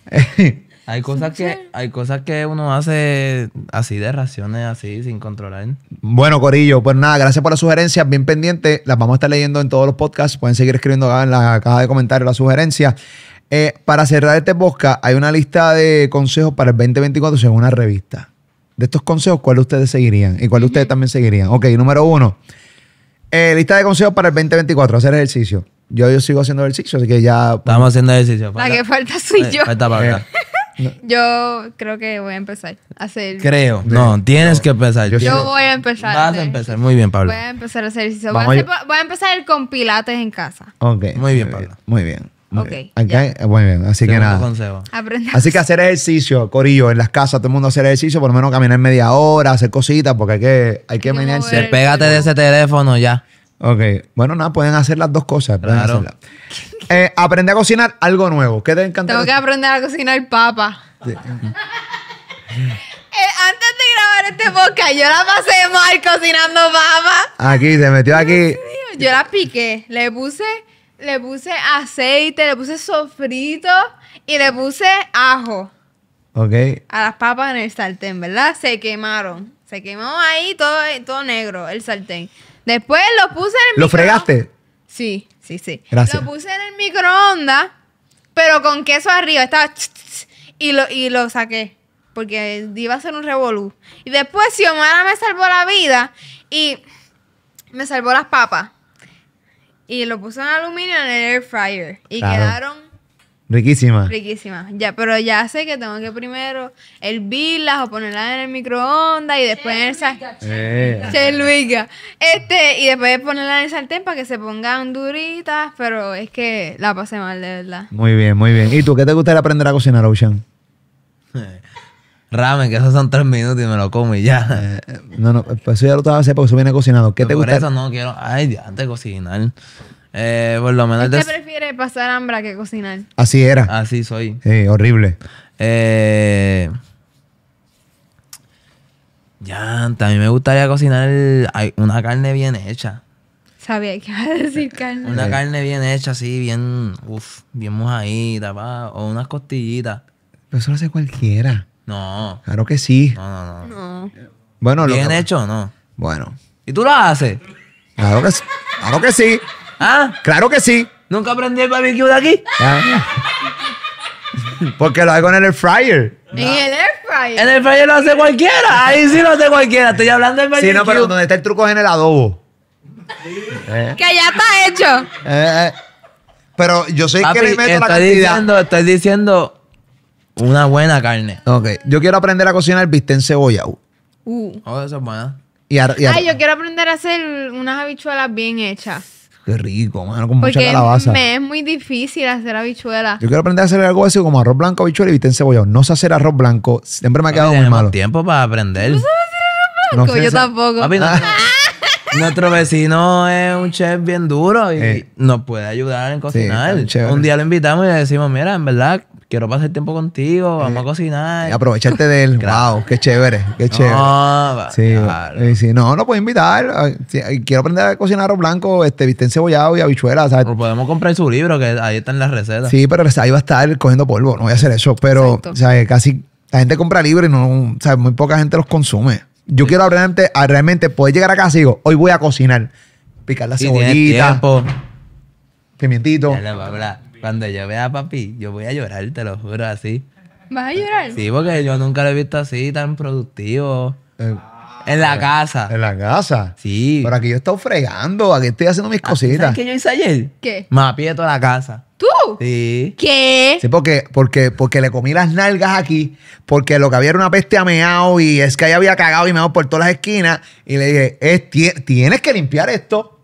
Eh, hay cosas que hay cosas que uno hace así de raciones, así sin controlar. Bueno, Corillo, pues nada, gracias por las sugerencias, bien pendiente, las vamos a estar leyendo en todos los podcasts, pueden seguir escribiendo acá en la caja de comentarios las sugerencias. Eh, para cerrar este podcast, hay una lista de consejos para el 2024 según una revista. De estos consejos, ¿cuáles ustedes seguirían? ¿Y cuáles ustedes también seguirían? Ok, número uno. Eh, lista de consejos para el 2024, hacer ejercicio. Yo, yo sigo haciendo ejercicio, así que ya... Estamos haciendo ejercicio. Falta. La que falta soy eh, yo. falta para acá. Yo creo que voy a empezar a hacer. Creo. No, tienes que empezar. Yo, voy a empezar. Vas a empezar. Muy bien, Pablo. Voy a empezar a hacer ejercicio. Voy a, empezar con pilates en casa. Ok. Muy bien, Pablo. Muy bien. Muy eh, muy bien. Así que nada. Así que hacer ejercicio, Corillo, en las casas, todo el mundo hacer ejercicio, por lo menos caminar media hora, hacer cositas, porque hay que, hay que menearse. Pégate de ese teléfono ya. Ok. Bueno, nada, pueden hacer las dos cosas. Claro. Eh, aprende a cocinar algo nuevo. ¿Qué te encanta? Tengo que aprender a cocinar papas. Eh, antes de grabar este podcast, yo la pasé mal cocinando papas. Aquí, se metió aquí. Yo la piqué. Le puse, le puse aceite, le puse sofrito y le puse ajo. Ok. A las papas en el sartén, ¿verdad? Se quemaron. Se quemó ahí todo, todo negro el sartén. Después lo puse en el ¿Lo fregaste? Sí, sí, sí. Lo puse en el microondas, pero con queso arriba. Estaba... Y lo, y lo saqué. Porque iba a ser un revolú. Y después Xiomara me salvó la vida y me salvó las papas. Y lo puse en aluminio en el air fryer. Y quedaron Riquísima. Riquísima. Ya, pero ya sé que tengo que primero hervirlas o ponerlas en el microondas y después en el sartén. Eh. Este, y después ponerlas en el sartén para que se pongan duritas, pero es que la pasé mal, de verdad. Muy bien, muy bien. ¿Y tú qué te gustaría aprender a cocinar, Ocean? Ramen, que esos son tres minutos y me lo como y ya. Eh, eh, no, no, pues eso ya lo estaba hacer porque eso viene cocinado. ¿Qué te gustaría...? Por eso no quiero. Ay, antes de cocinar. Eh, por lo menos. ¿Usted prefiere pasar hambre que cocinar? Así era. Así soy. Sí, horrible. Eh. Ya, a mí me gustaría cocinar una carne bien hecha. Sabía qué iba a decir carne. Una carne bien hecha, así, bien, uf, bien mojadita, pa, o unas costillitas. Pero eso lo hace cualquiera. No. Claro que sí. No, no, no. no. Bueno, ¿Bien lo que... hecho no? Bueno. ¿Y tú lo haces? Claro que, sí claro que sí. ¿Ah? Claro que sí. ¿Nunca aprendí el barbecue de aquí? Ah. Porque lo hago en el air fryer. En el air fryer. En el fryer lo hace cualquiera. Ahí sí lo hace cualquiera. Estoy hablando del barbecue. Sí, no, pero donde está el truco es en el adobo. Eh. Que ya está hecho. Eh, eh. Pero yo sé que le meto la cantidad. Diciendo, estoy diciendo una buena carne. Ok. Yo quiero aprender a cocinar bistec en cebolla. Uh. uh. Oh, eso es buena. Ay, yo quiero aprender a hacer unas habichuelas bien hechas. Qué rico, mano, con mucha calabaza. me es muy difícil hacer habichuela. Yo quiero aprender a hacer algo así como arroz blanco, habichuela y viste encebollado. No sé hacer arroz blanco. Siempre me ha quedado muy malo. tiempo para aprender. no sabes hacer arroz blanco? Yo tampoco. Papi, ah. Ah. Nuestro vecino es un chef bien duro y eh. nos puede ayudar en cocinar. un día lo invitamos y le decimos, mira, en verdad, quiero pasar tiempo contigo, vamos a eh, cocinar. Y aprovecharte de él. Wow, qué chévere, qué chévere. No, sí, y si no, lo puedo invitar. Ah, quiero aprender a cocinar arroz blanco, este, viste cebollado y habichuelas. O podemos comprar su libro, que ahí están las recetas. Sí, pero ahí va a estar cogiendo polvo. No voy a hacer eso. Pero, casi la gente compra libros y no, o muy poca gente los consume. Yo quiero realmente, a realmente poder llegar a casa y digo, hoy voy a cocinar. Picar la cebollita, Cuando yo vea a papi, yo voy a llorar, te lo juro, así. ¿Vas a llorar? Sí, porque yo nunca lo he visto así, tan productivo. Eh, en la casa. En la casa. Sí. Pero aquí yo he estado fregando, aquí estoy haciendo mis ah, cositas. ¿Sabes qué yo hice ayer? ¿Qué? Mapié toda la casa. ¿Tú? Sí. ¿Qué? Sí, porque, porque, porque le comí las nalgas aquí, porque lo que había era una peste a y es que ahí había cagado y meao por todas las esquinas. Y le dije, es, tienes que limpiar esto.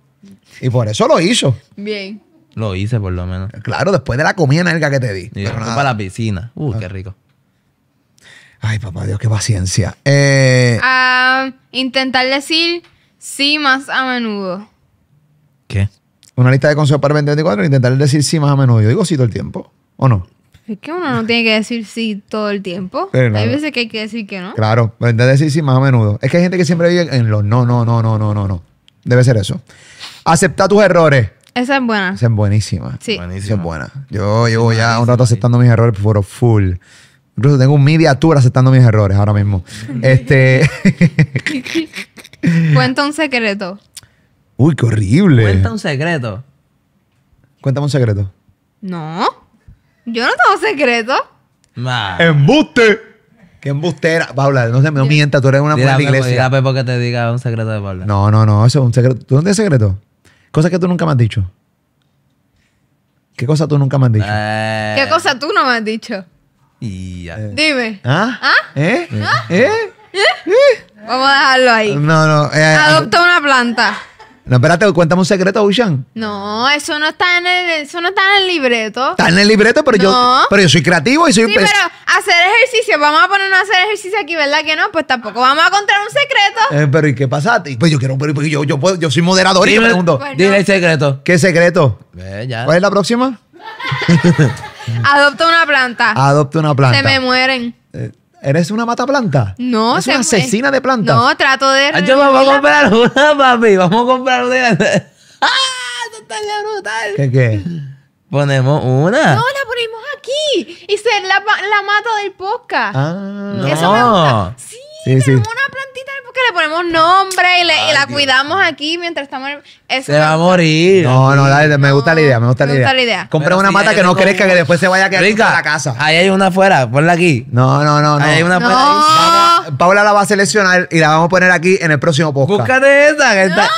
Y por eso lo hizo. Bien. Lo hice por lo menos. Claro, después de la comida nalga que te di. Y para la piscina. Uy, qué rico. Ay, papá Dios, qué paciencia. Eh, ah, intentar decir sí más a menudo. ¿Qué? una lista de consejos para el 2024, intentar decir sí más a menudo. Yo digo sí todo el tiempo, ¿o no? Es que uno no tiene que decir sí todo el tiempo. Hay veces que hay que decir que no. Claro, intentar decir sí más a menudo. Es que hay gente que siempre vive en los no, no, no, no, no, no, no. Debe ser eso. Aceptar tus errores. Esa es buena. Esa es buenísima. Sí. es buena. Yo llevo ya un rato aceptando mis errores por full. Incluso tengo un media aceptando mis errores ahora mismo. este. Cuenta un secreto. Uy, qué horrible. Cuenta un secreto. Cuéntame un secreto. No. Yo no tengo secreto. Nah. ¡Embuste! ¡Qué embustera! Paula, no, se, me mienta, tú eres una mujer pues, iglesia. Dile te diga un secreto de No, no, no, eso es un secreto. ¿Tú no tienes secreto? Cosas que tú nunca me has dicho. ¿Qué cosa tú nunca me has dicho? ¿Qué cosa tú no me has dicho? Eh. Dime. ¿Ah? ¿Ah? ¿Eh? ¿Ah? ¿Eh? ¿Ah? ¿Eh? Vamos a dejarlo ahí. No, no. Eh, Adopta una planta. No, espérate, cuéntame un secreto, Ushan. No, eso no está en el, eso no está en el libreto. Está en el libreto, pero No. yo pero yo soy creativo y soy Sí, pero hacer ejercicio, vamos a ponernos a hacer ejercicio aquí, ¿verdad que no? Pues tampoco vamos a contar un secreto. pero ¿y qué pasa? Pues yo quiero, pero pues yo, yo, puedo- yo soy moderador y yo pregunto. dile el secreto. ¿Qué secreto? ya. ¿Cuál es la próxima? Adopta una planta. Adopta una planta. Se me mueren. Eh, ¿Eres una mata planta? No, ¿Eres una asesina de plantas? No, trato de. Yo me a comprar una, papi. Vamos a comprar una. ¡Ah! Esto brutal. ¿Qué qué? Ponemos una. No, la ponemos aquí. Y ser la, mata del podcast. Ah. Eso Sí, Sí, tenemos una plantita que le ponemos nombre y, y la cuidamos aquí mientras estamos. Se va a morir. No, no, me gusta la idea, me gusta la idea. Compra una mata que no crezca, que después se vaya a quedar en la casa. Ahí hay una afuera, ponla aquí. No, no, no, no. hay una afuera. Paula la va a seleccionar y la vamos a poner aquí en el próximo podcast. Búscate esa que está.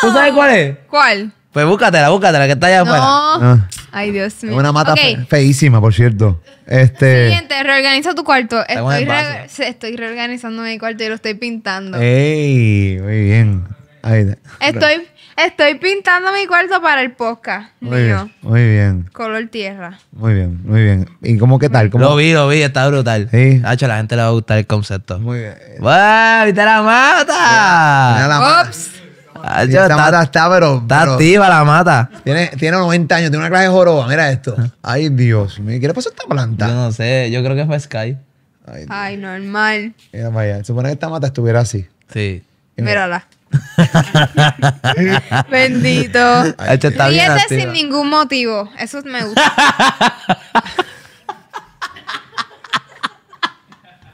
¿Tú sabes cuál es? ¿Cuál? Pues búscatela, búscatela, que está allá afuera. No. Ah. Ay, Dios mío. una mata feísima, por cierto. Este... Siguiente, reorganiza tu cuarto. Estoy, reorganizando mi cuarto y lo estoy pintando. ¡Ey! Muy bien. estoy, estoy pintando mi cuarto para el podcast. Muy bien. Muy bien. Color tierra. Muy bien, muy bien. ¿Y cómo qué tal? Lo vi, lo vi, está brutal. Sí. la gente le va a gustar el concepto. Muy bien. ¡Viste la mata! Ah, esta mata está, pero. Está activa la mata. Tiene, tiene 90 años, tiene una clase de joroba. Mira esto. Ah. Ay, Dios ¿Qué le pasó a esta planta? Yo no sé, yo creo que fue Sky. Ay, normal. Mira vaya. Supone que esta mata estuviera así. Sí. Mírala. Bendito. y ese sin ningún motivo. Eso me gusta.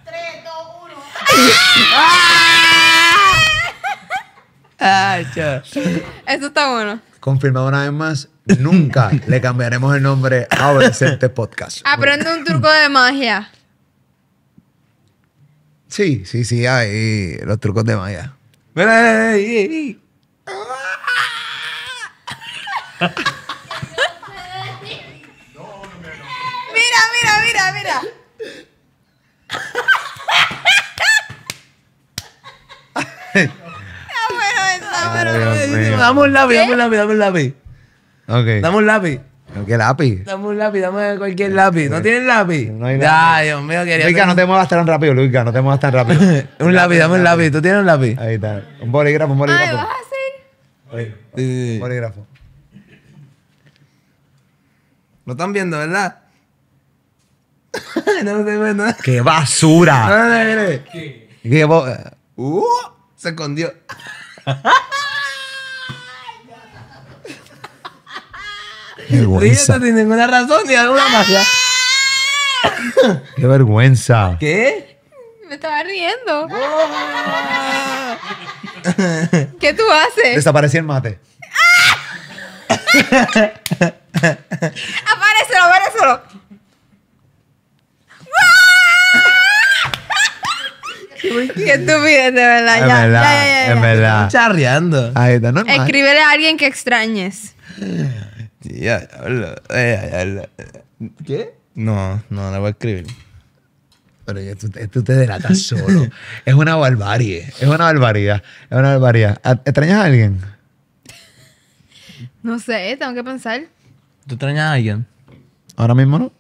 Tres, dos, uno. Ay, Eso está bueno. Confirmado una vez más, nunca le cambiaremos el nombre a este Podcast. Aprende ah, un truco de magia. Sí, sí, sí, hay los trucos de magia. Mira, mira, mira, mira. Dame un lápiz, dame un lápiz, dame un lápiz. Ok. Dame un lápiz. ¿Qué lápiz? Dame un lápiz, dame cualquier lápiz. ¿No tienes lápiz? No hay lápiz. Ay, Dios mío, querido. Luica, no te muevas tan rápido, Luisca no te muevas tan rápido. un lápiz, dame un lápiz. ¿Tú tienes un lápiz? Ahí está. Un bolígrafo, un bolígrafo. ¿Qué ¿vas a Un bolígrafo. Lo están viendo, ¿verdad? no se estoy nada. ¡Qué basura! ¿Qué? ¿Qué? Uh, se escondió. Qué vergüenza. ninguna razón ni alguna magia. Qué vergüenza. ¿Qué? Me estaba riendo. ¿Qué tú haces? Desaparecí el mate. aparece ah. aparecelo. Qué estúpido, de verdad. De ya, verdad, ya, ya, en verdad. Charreando. Ahí está, normal. Escríbele a alguien que extrañes. ¿Qué? No, no, no voy a escribir. Pero tú, tú te este delatas solo. es una barbarie. Es una barbaridad. Es una barbaridad. ¿Extrañas a alguien? No sé, tengo que pensar. ¿Tú extrañas a alguien? Ahora mismo no.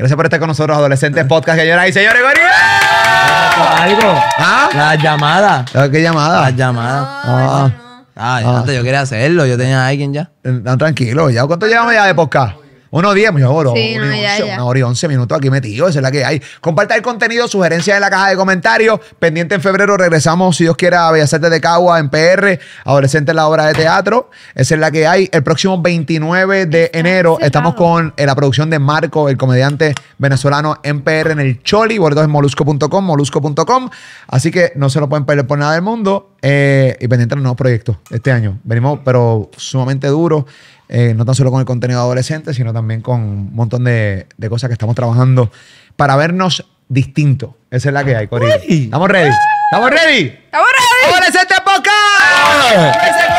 Gracias por estar con nosotros, Adolescentes Podcast, señoras y señores. ¿Algo? ¿Ah? La llamada. ¿Qué llamada? La llamada. ah. ah, ah. yo quería hacerlo, yo tenía a alguien ya. Eh, no, tranquilo, ya. ¿Cuánto llevamos ya de podcast? Unos días, mi una hora y 11 minutos aquí metidos. Esa es la que hay. Comparta el contenido, sugerencias en la caja de comentarios. Pendiente en febrero regresamos, si Dios quiera, a Bellas de Cagua en PR. Adolescente en la obra de teatro. Esa es la que hay. El próximo 29 de enero estamos con eh, la producción de Marco, el comediante venezolano en PR en el Choli. Bordos en molusco.com, molusco.com. Así que no se lo pueden perder por nada del mundo. Eh, y pendiente los nuevos proyectos este año. Venimos, pero sumamente duros. Eh, no tan solo con el contenido adolescente, sino también con un montón de, de cosas que estamos trabajando para vernos distinto. Esa es la que hay, Corina. ¿Estamos ready? ¿Estamos ready? ¡Estamos ready! ¡Adolescente